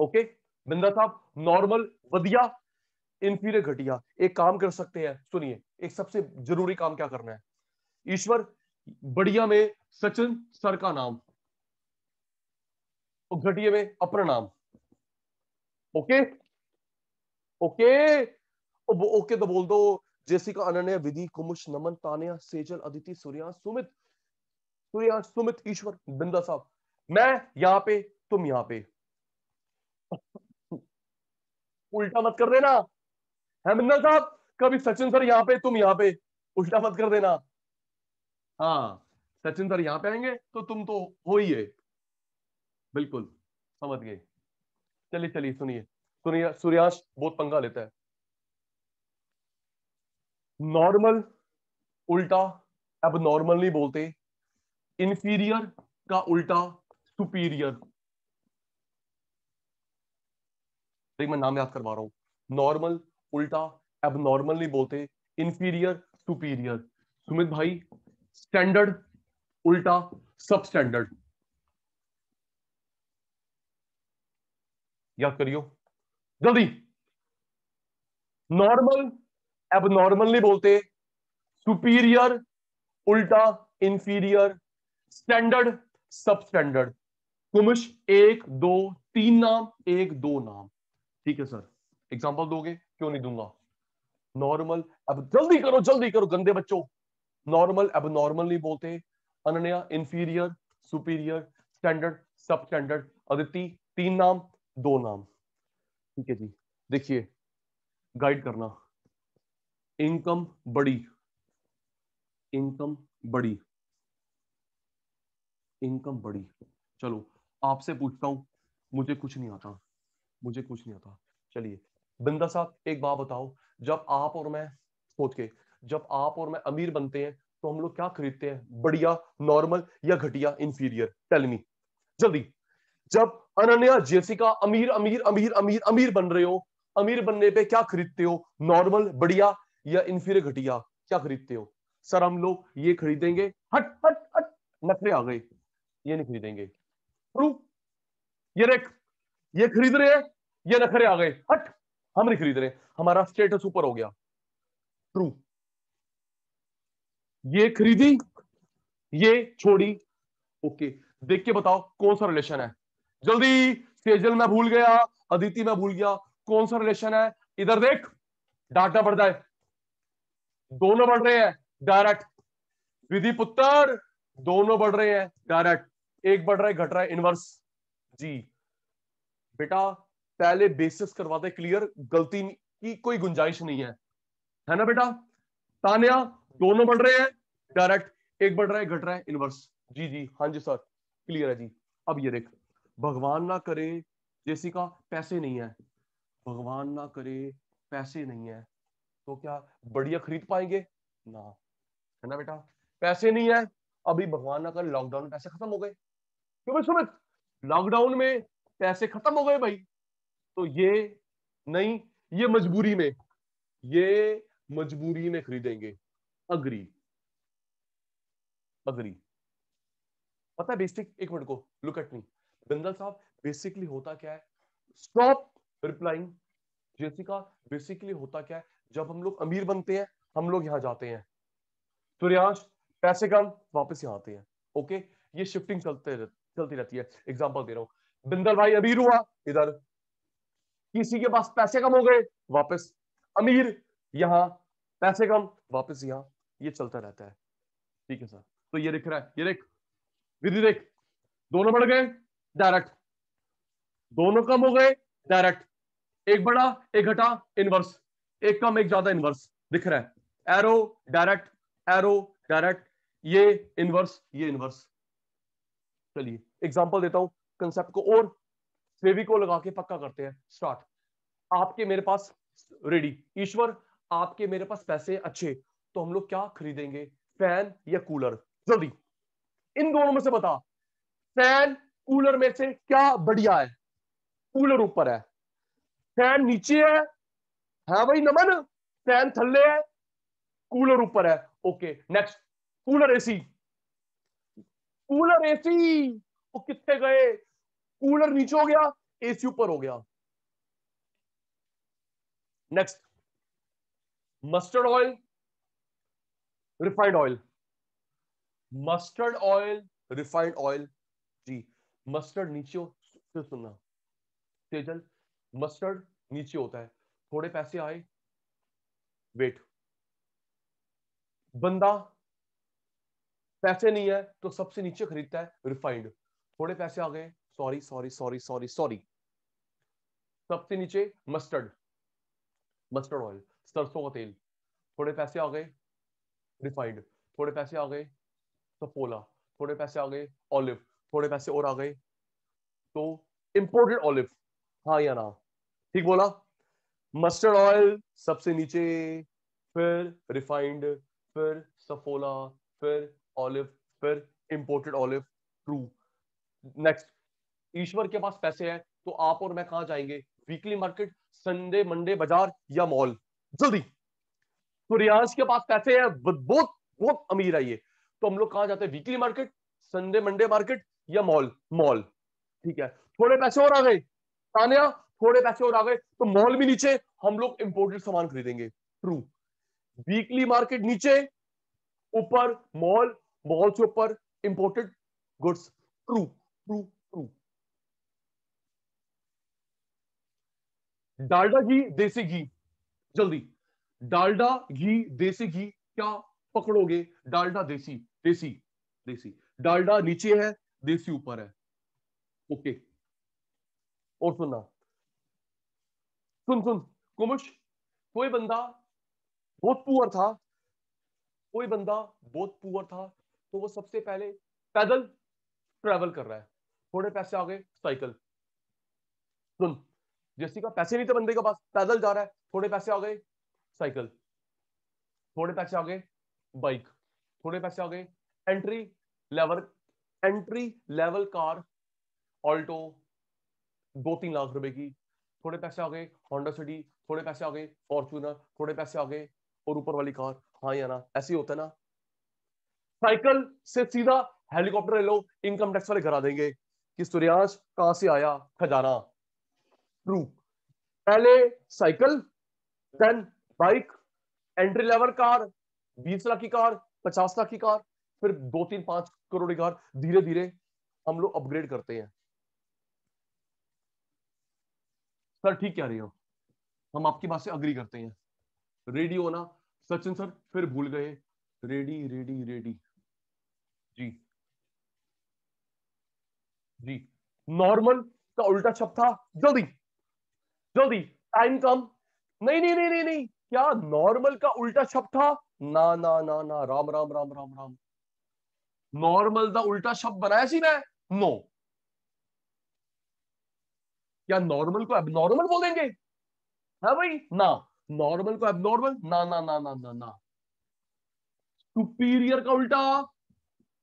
ओके बिंदा साहब नॉर्मल बढ़िया इंफीरियर घटिया एक काम कर सकते हैं सुनिए एक सबसे जरूरी काम क्या करना है ईश्वर बढ़िया में सचिन सर का नाम और घटिया में अपना नाम ओके ओके ओके तो बोल दो जैसी का अनन्या विधि कुमुश नमन तानिया सेजल अदिति सूर्या सुमित तो यहां सुमित ईश्वर बिंदा साहब मैं यहां पे तुम यहां पे उल्टा मत कर देना है बिंदा साहब कभी सचिन सर यहां पे तुम यहां पे उल्टा मत कर देना हाँ सचिन सर यहाँ पे आएंगे तो तुम तो हो ही है बिल्कुल समझ गए चलिए चलिए सुनिए सुनिए सूर्यांश बहुत पंगा लेता है नॉर्मल उल्टा अब नॉर्मल नहीं बोलते इंफीरियर का उल्टा सुपीरियर देख मैं नाम याद करवा रहा हूं नॉर्मल उल्टा अब नॉर्मल नहीं बोलते इंफीरियर सुपीरियर सुमित भाई स्टैंडर्ड उल्टा सब स्टैंडर्ड याद करियो जल्दी नॉर्मल अब नॉर्मल नहीं बोलते सुपीरियर उल्टा इंफीरियर स्टैंडर्ड सब स्टैंडर्ड कुमिश एक दो तीन नाम एक दो नाम ठीक है सर एग्जाम्पल दोगे क्यों नहीं दूंगा नॉर्मल अब जल्दी करो जल्दी करो गंदे बच्चों नॉर्मल अब नॉर्मल नहीं बोलते अनन्या इंफीरियर सुपीरियर स्टैंडर्ड सब स्टैंडर्ड अदिति तीन नाम दो नाम ठीक है जी देखिए गाइड करना इनकम बड़ी इनकम बड़ी इनकम बढ़ी चलो आपसे पूछता हूँ मुझे कुछ नहीं आता मुझे कुछ नहीं आता चलिए बिंदा साहब एक बात बताओ जब आप और मैं सोच के जब आप और मैं अमीर बनते हैं तो हम लोग क्या खरीदते हैं बढ़िया नॉर्मल या घटिया इंफीरियर टेलमी जल्दी जब अनन्या जेसिका अमीर अमीर अमीर अमीर अमीर बन रहे हो अमीर बनने पे क्या खरीदते हो नॉर्मल बढ़िया या इनफीरियर घटिया क्या खरीदते हो सर हम लोग ये खरीदेंगे हट हट हट नखरे आ गए ये नहीं खरीदेंगे ये देख ये खरीद रहे हैं ये नखरे आ गए हट हम नहीं खरीद रहे हमारा स्टेटस ऊपर हो गया ट्रू ये खरीदी ये छोड़ी ओके देख के बताओ कौन सा रिलेशन है जल्दी सेजल मैं भूल गया अदिति मैं भूल गया कौन सा रिलेशन है इधर देख डाटा बढ़ जाए दोनों बढ़ रहे हैं डायरेक्ट विधि पुत्र दोनों बढ़ रहे हैं डायरेक्ट एक बढ़ रहा है घट रहा है इनवर्स जी बेटा पहले बेसिस करवाते क्लियर गलती की कोई गुंजाइश नहीं है है ना बेटा तानिया दोनों बढ़ रहे हैं डायरेक्ट एक बढ़ रहा है घट रहा है इनवर्स जी जी हां जी सर क्लियर है जी अब ये देख भगवान ना करे जैसी का पैसे नहीं है भगवान ना करे पैसे नहीं है तो क्या बढ़िया खरीद पाएंगे ना है ना बेटा पैसे नहीं है अभी भगवान ना करे लॉकडाउन में पैसे खत्म हो गए क्यों सुमित लॉकडाउन में पैसे खत्म हो गए भाई तो ये नहीं ये मजबूरी में ये मजबूरी में खरीदेंगे अग्री अग्री पता है बेसिक एक मिनट को लुक एट मी बिंदल साहब बेसिकली होता क्या है स्टॉप रिप्लाइंग जेसिका बेसिकली होता क्या है जब हम लोग अमीर बनते हैं हम लोग यहां जाते हैं सूर्यांश पैसे कम वापस यहां आते हैं ओके ये शिफ्टिंग चलते रहते चलती रहती है एग्जाम्पल दे रहा हूं बिंदल भाई अमीर हुआ इधर किसी के पास पैसे कम हो गए वापस अमीर यहां पैसे कम वापस यहां ये चलता रहता है ठीक है सर तो ये दिख रहा है ये देख विधि देख दोनों बढ़ गए डायरेक्ट दोनों कम हो गए डायरेक्ट एक बड़ा एक घटा इनवर्स एक कम एक ज्यादा इनवर्स दिख रहा है एरो डायरेक्ट एरो डायरेक्ट ये इनवर्स ये इनवर्स चलिए एग्जाम्पल देता हूं कंसेप्ट को और सेवी को लगा के पक्का करते हैं स्टार्ट आपके मेरे पास रेडी ईश्वर आपके मेरे पास पैसे अच्छे तो हम लोग क्या खरीदेंगे फैन या कूलर जल्दी इन दोनों में से बता फैन कूलर में से क्या बढ़िया है कूलर ऊपर है फैन नीचे है है हाँ भाई नमन फैन थल्ले है कूलर ऊपर है okay next cooler AC cooler AC वो कितने गए कूलर नीचे हो गया एसी ऊपर हो गया next mustard oil refined oil mustard oil refined oil जी मस्टर्ड नीचे फिर सुनना तेजल मस्टर्ड नीचे होता है थोड़े पैसे आए वेट बंदा पैसे नहीं है तो सबसे नीचे खरीदता है रिफाइंड थोड़े पैसे आ गए sorry sorry sorry sorry sorry सबसे नीचे मस्टर्ड मस्टर्ड ऑयल सरसों का तेल थोड़े पैसे आ गए रिफाइंड थोड़े पैसे आ गए सफोला थोड़े पैसे आ गए ऑलिव थोड़े पैसे और आ गए तो इंपोर्टेड ऑलिव हाँ या ना ठीक बोला मस्टर्ड ऑयल सबसे नीचे फिर रिफाइंड फिर सफोला फिर ऑलिव फिर imported olive true next Ishwar के पास पैसे हैं तो आप और मैं कहा जाएंगे वीकली मार्केट संडे मंडे बाजार या मॉल जल्दी तो रियाज के पास पैसे हैं बहुत बहुत अमीर है ये तो हम लोग कहा जाते हैं weekly market Sunday Monday market या मॉल मॉल ठीक है थोड़े पैसे और आ गए तानिया थोड़े पैसे और आ गए तो मॉल भी नीचे हम लोग इंपोर्टेड सामान खरीदेंगे ट्रू वीकली मार्केट नीचे ऊपर मॉल मॉल से ऊपर इंपोर्टेड गुड्स ट्रू डालडा घी देसी घी जल्दी डालडा घी देसी घी क्या पकड़ोगे डालडा देसी देसी देसी डालडा नीचे है देसी ऊपर है ओके और सुनना सुन सुन कुमुश कोई बंदा बहुत पुअर था कोई बंदा बहुत पुअर था तो वो सबसे पहले पैदल ट्रेवल कर रहा है थोड़े पैसे आ गए साइकिल सुन जैसी का पैसे नहीं थे बंदे के पास पैदल जा रहा है थोड़े पैसे आ गए साइकिल थोड़े पैसे आ गए बाइक थोड़े पैसे आ गए entry level entry level car Alto दो तीन लाख रुपए की थोड़े पैसे आ गए होंडा सिटी थोड़े पैसे आ गए फॉर्चूनर थोड़े पैसे आ गए और ऊपर वाली कार हाँ या ना ऐसे ही होता है ना साइकिल से सीधा हेलीकॉप्टर ले लो इनकम टैक्स वाले घर देंगे कि सूर्यांश कहां से आया खजाना ट्रू पहले cycle then bike entry level car बीस लाख की कार पचास लाख की कार फिर दो तीन पांच करोड़ की कार धीरे धीरे हम लोग अपग्रेड करते हैं सर ठीक कह रहे हो हम आपकी बात से अग्री करते हैं रेडी होना सचिन सर फिर भूल गए रेडी रेडी रेडी जी जी नॉर्मल का उल्टा शब्द था जल्दी जल्दी टाइम कम नहीं नहीं नहीं नहीं नहीं क्या नॉर्मल का उल्टा शब्द था ना ना ना ना राम राम राम राम राम नॉर्मल का उल्टा शब्द बनाया सी मैं नो क्या नॉर्मल को एबनॉर्मल बोलेंगे है हाँ भाई ना नॉर्मल को एबनॉर्मल ना ना ना ना ना ना सुपीरियर का उल्टा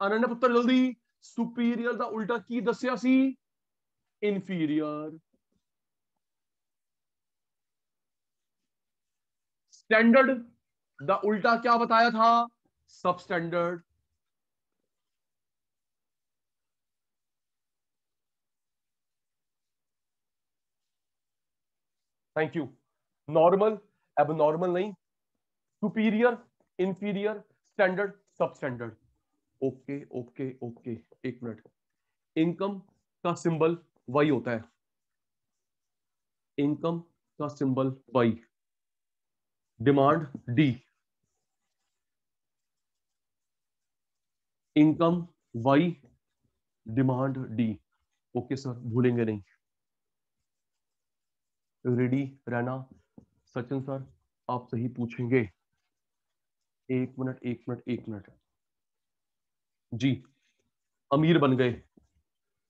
अनन्य पुत्र जल्दी सुपीरियर का उल्टा की दसिया इनफीरियर स्टैंडर्ड का उल्टा क्या बताया था सब standard thank you normal abnormal नहीं सुपीरियर इंफीरियर स्टैंडर्ड सब स्टैंडर्ड ओके ओके ओके एक मिनट इनकम का सिंबल वाई होता है इनकम का symbol Y demand D income Y demand D okay sir भूलेंगे नहीं रेडी रहना सचिन सर आप सही पूछेंगे एक मिनट एक मिनट एक मिनट जी अमीर बन गए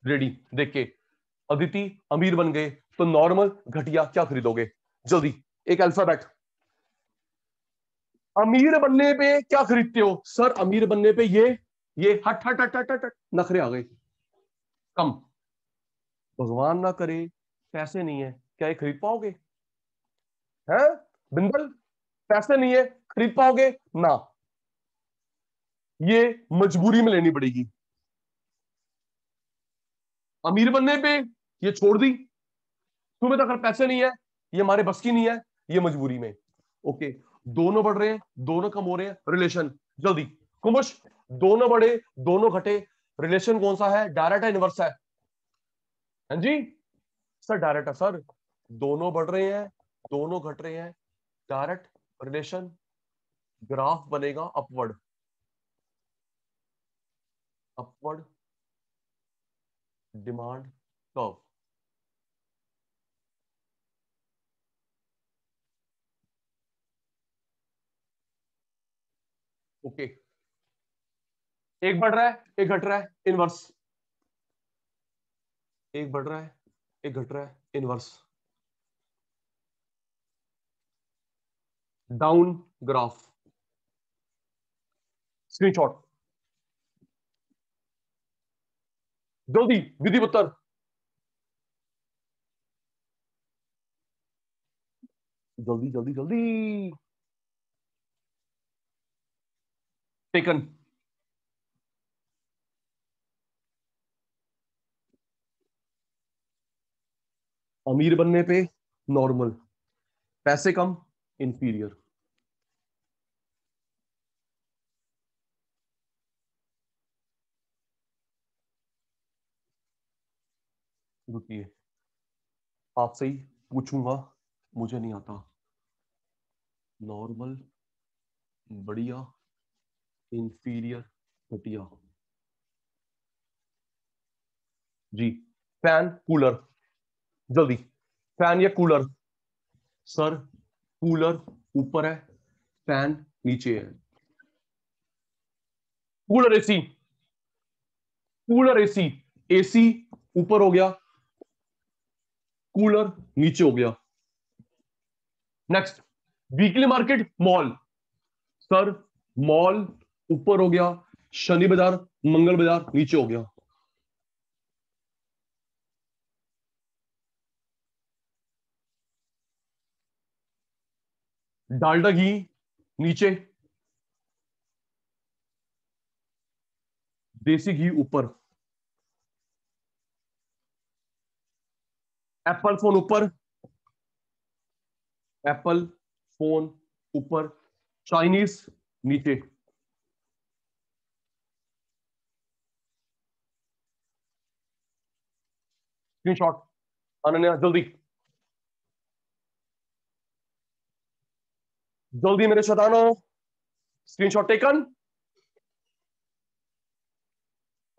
रेडी देख के अदिति अमीर बन गए तो नॉर्मल घटिया क्या खरीदोगे जल्दी एक अल्फाबेट अमीर बनने पे क्या खरीदते हो सर अमीर बनने पे ये ये हट हट हट हट हट, हट नखरे आ गए कम भगवान ना करे पैसे नहीं है क्या ये खरीद पाओगे हैं बिंदल पैसे नहीं है खरीद पाओगे ना ये मजबूरी में लेनी पड़ेगी अमीर बनने पे ये छोड़ दी तुम्हें तक तो पैसे नहीं है ये हमारे बस की नहीं है ये मजबूरी में ओके दोनों बढ़ रहे हैं दोनों कम हो रहे हैं रिलेशन जल्दी कुमश दोनों बढ़े दोनों घटे रिलेशन कौन सा है डायरेक्ट है इनवर्स है हाँ जी सर डायरेक्ट है सर दोनों बढ़ रहे हैं दोनों घट रहे हैं डायरेक्ट रिलेशन ग्राफ बनेगा upward upward demand curve okay एक बढ़ रहा है एक घट रहा है इनवर्स एक बढ़ रहा है एक घट रहा है इनवर्स डाउन ग्राफ स्क्रीनशॉट जल्दी विधि पत्र जल्दी जल्दी जल्दी टेकन अमीर बनने पे नॉर्मल पैसे कम इंफीरियर रुकिए आपसे ही पूछूंगा मुझे नहीं आता नॉर्मल बढ़िया इंफीरियर घटिया जी फैन कूलर जल्दी फैन या कूलर सर कूलर ऊपर है फैन नीचे है cooler AC cooler AC AC ऊपर हो गया कूलर नीचे हो गया next weekly market mall sir mall ऊपर हो गया शनि बाजार मंगल बाजार नीचे हो गया डालडा घी नीचे देसी घी ऊपर एप्पल फोन ऊपर एप्पल फोन ऊपर चाइनीज नीचे स्क्रीनशॉट अनन्या जल्दी जल्दी मेरे शतानो स्क्रीनशॉट टेकन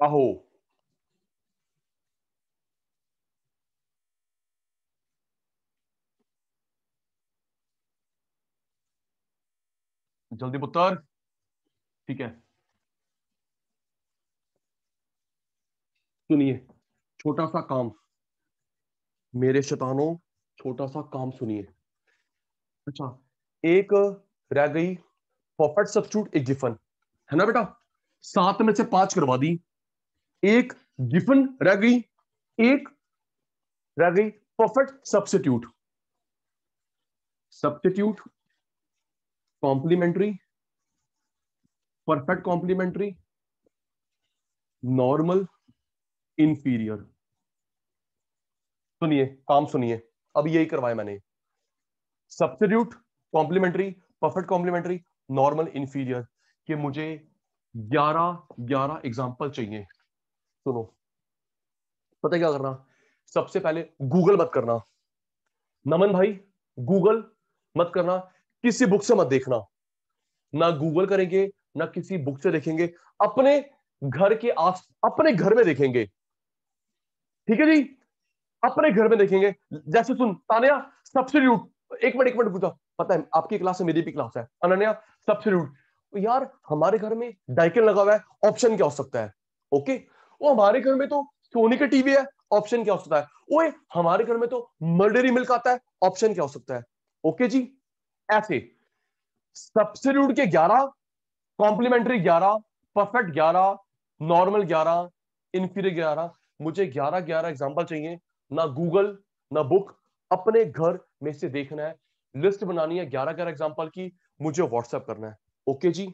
आहो जल्दी पुत्र ठीक है सुनिए छोटा सा काम मेरे शतानों छोटा सा काम सुनिए अच्छा एक रह गई परफेक्ट सब्सिट्यूट एक गिफन है ना बेटा सात में से पांच करवा दी एक गिफन रह गई एक रह गई perfect substitute substitute complementary perfect complementary normal inferior सुनिए काम सुनिए अब यही करवाया मैंने substitute complementary perfect complementary normal inferior कि मुझे 11 11 एग्जांपल चाहिए सुनो पता क्या करना सबसे पहले गूगल मत करना नमन भाई गूगल मत करना किसी बुक से मत देखना ना गूगल करेंगे ना किसी बुक से देखेंगे अपने घर के आस अपने घर में देखेंगे ठीक है जी अपने घर में देखेंगे जैसे सुन तानिया सब्सिट्यूट एक मिनट एक मिनट पूछा पता है आपकी क्लास है मेरी भी क्लास है अनन्या सब्सिट्यूट यार हमारे घर में डाइकन लगा हुआ है ऑप्शन क्या हो सकता है ओके वो हमारे घर में तो सोनी का टीवी है ऑप्शन क्या हो सकता है ओए हमारे घर में तो मर्डरी मिल्क आता है ऑप्शन क्या हो सकता है ओके जी ऐसे सब्सिट्यूट के 11 कॉम्प्लीमेंट्री 11 परफेक्ट 11 नॉर्मल 11 इंफीरियर 11 मुझे 11 11 एग्जांपल चाहिए ना गूगल ना बुक अपने घर में से देखना है लिस्ट बनानी है 11 11 एग्जांपल की मुझे व्हाट्सएप करना है ओके जी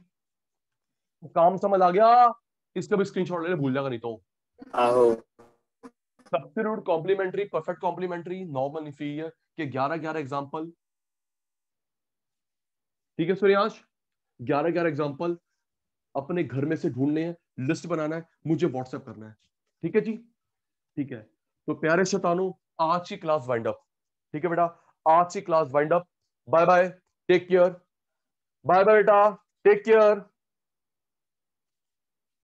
काम समझ आ गया इसका भी स्क्रीन शॉट ले भूल जाएगा नहीं तो substitute complementary perfect complementary normal inferior के 11 11 एग्जांपल ठीक है सूर्यांश ग्यारह ग्यारह एग्जाम्पल अपने घर में से ढूंढने हैं लिस्ट बनाना है मुझे व्हाट्सएप करना है ठीक है जी ठीक है तो प्यारे शतानो आज की क्लास वाइंड अप ठीक है बेटा आज की class wind up bye bye take care bye bye बेटा टेक केयर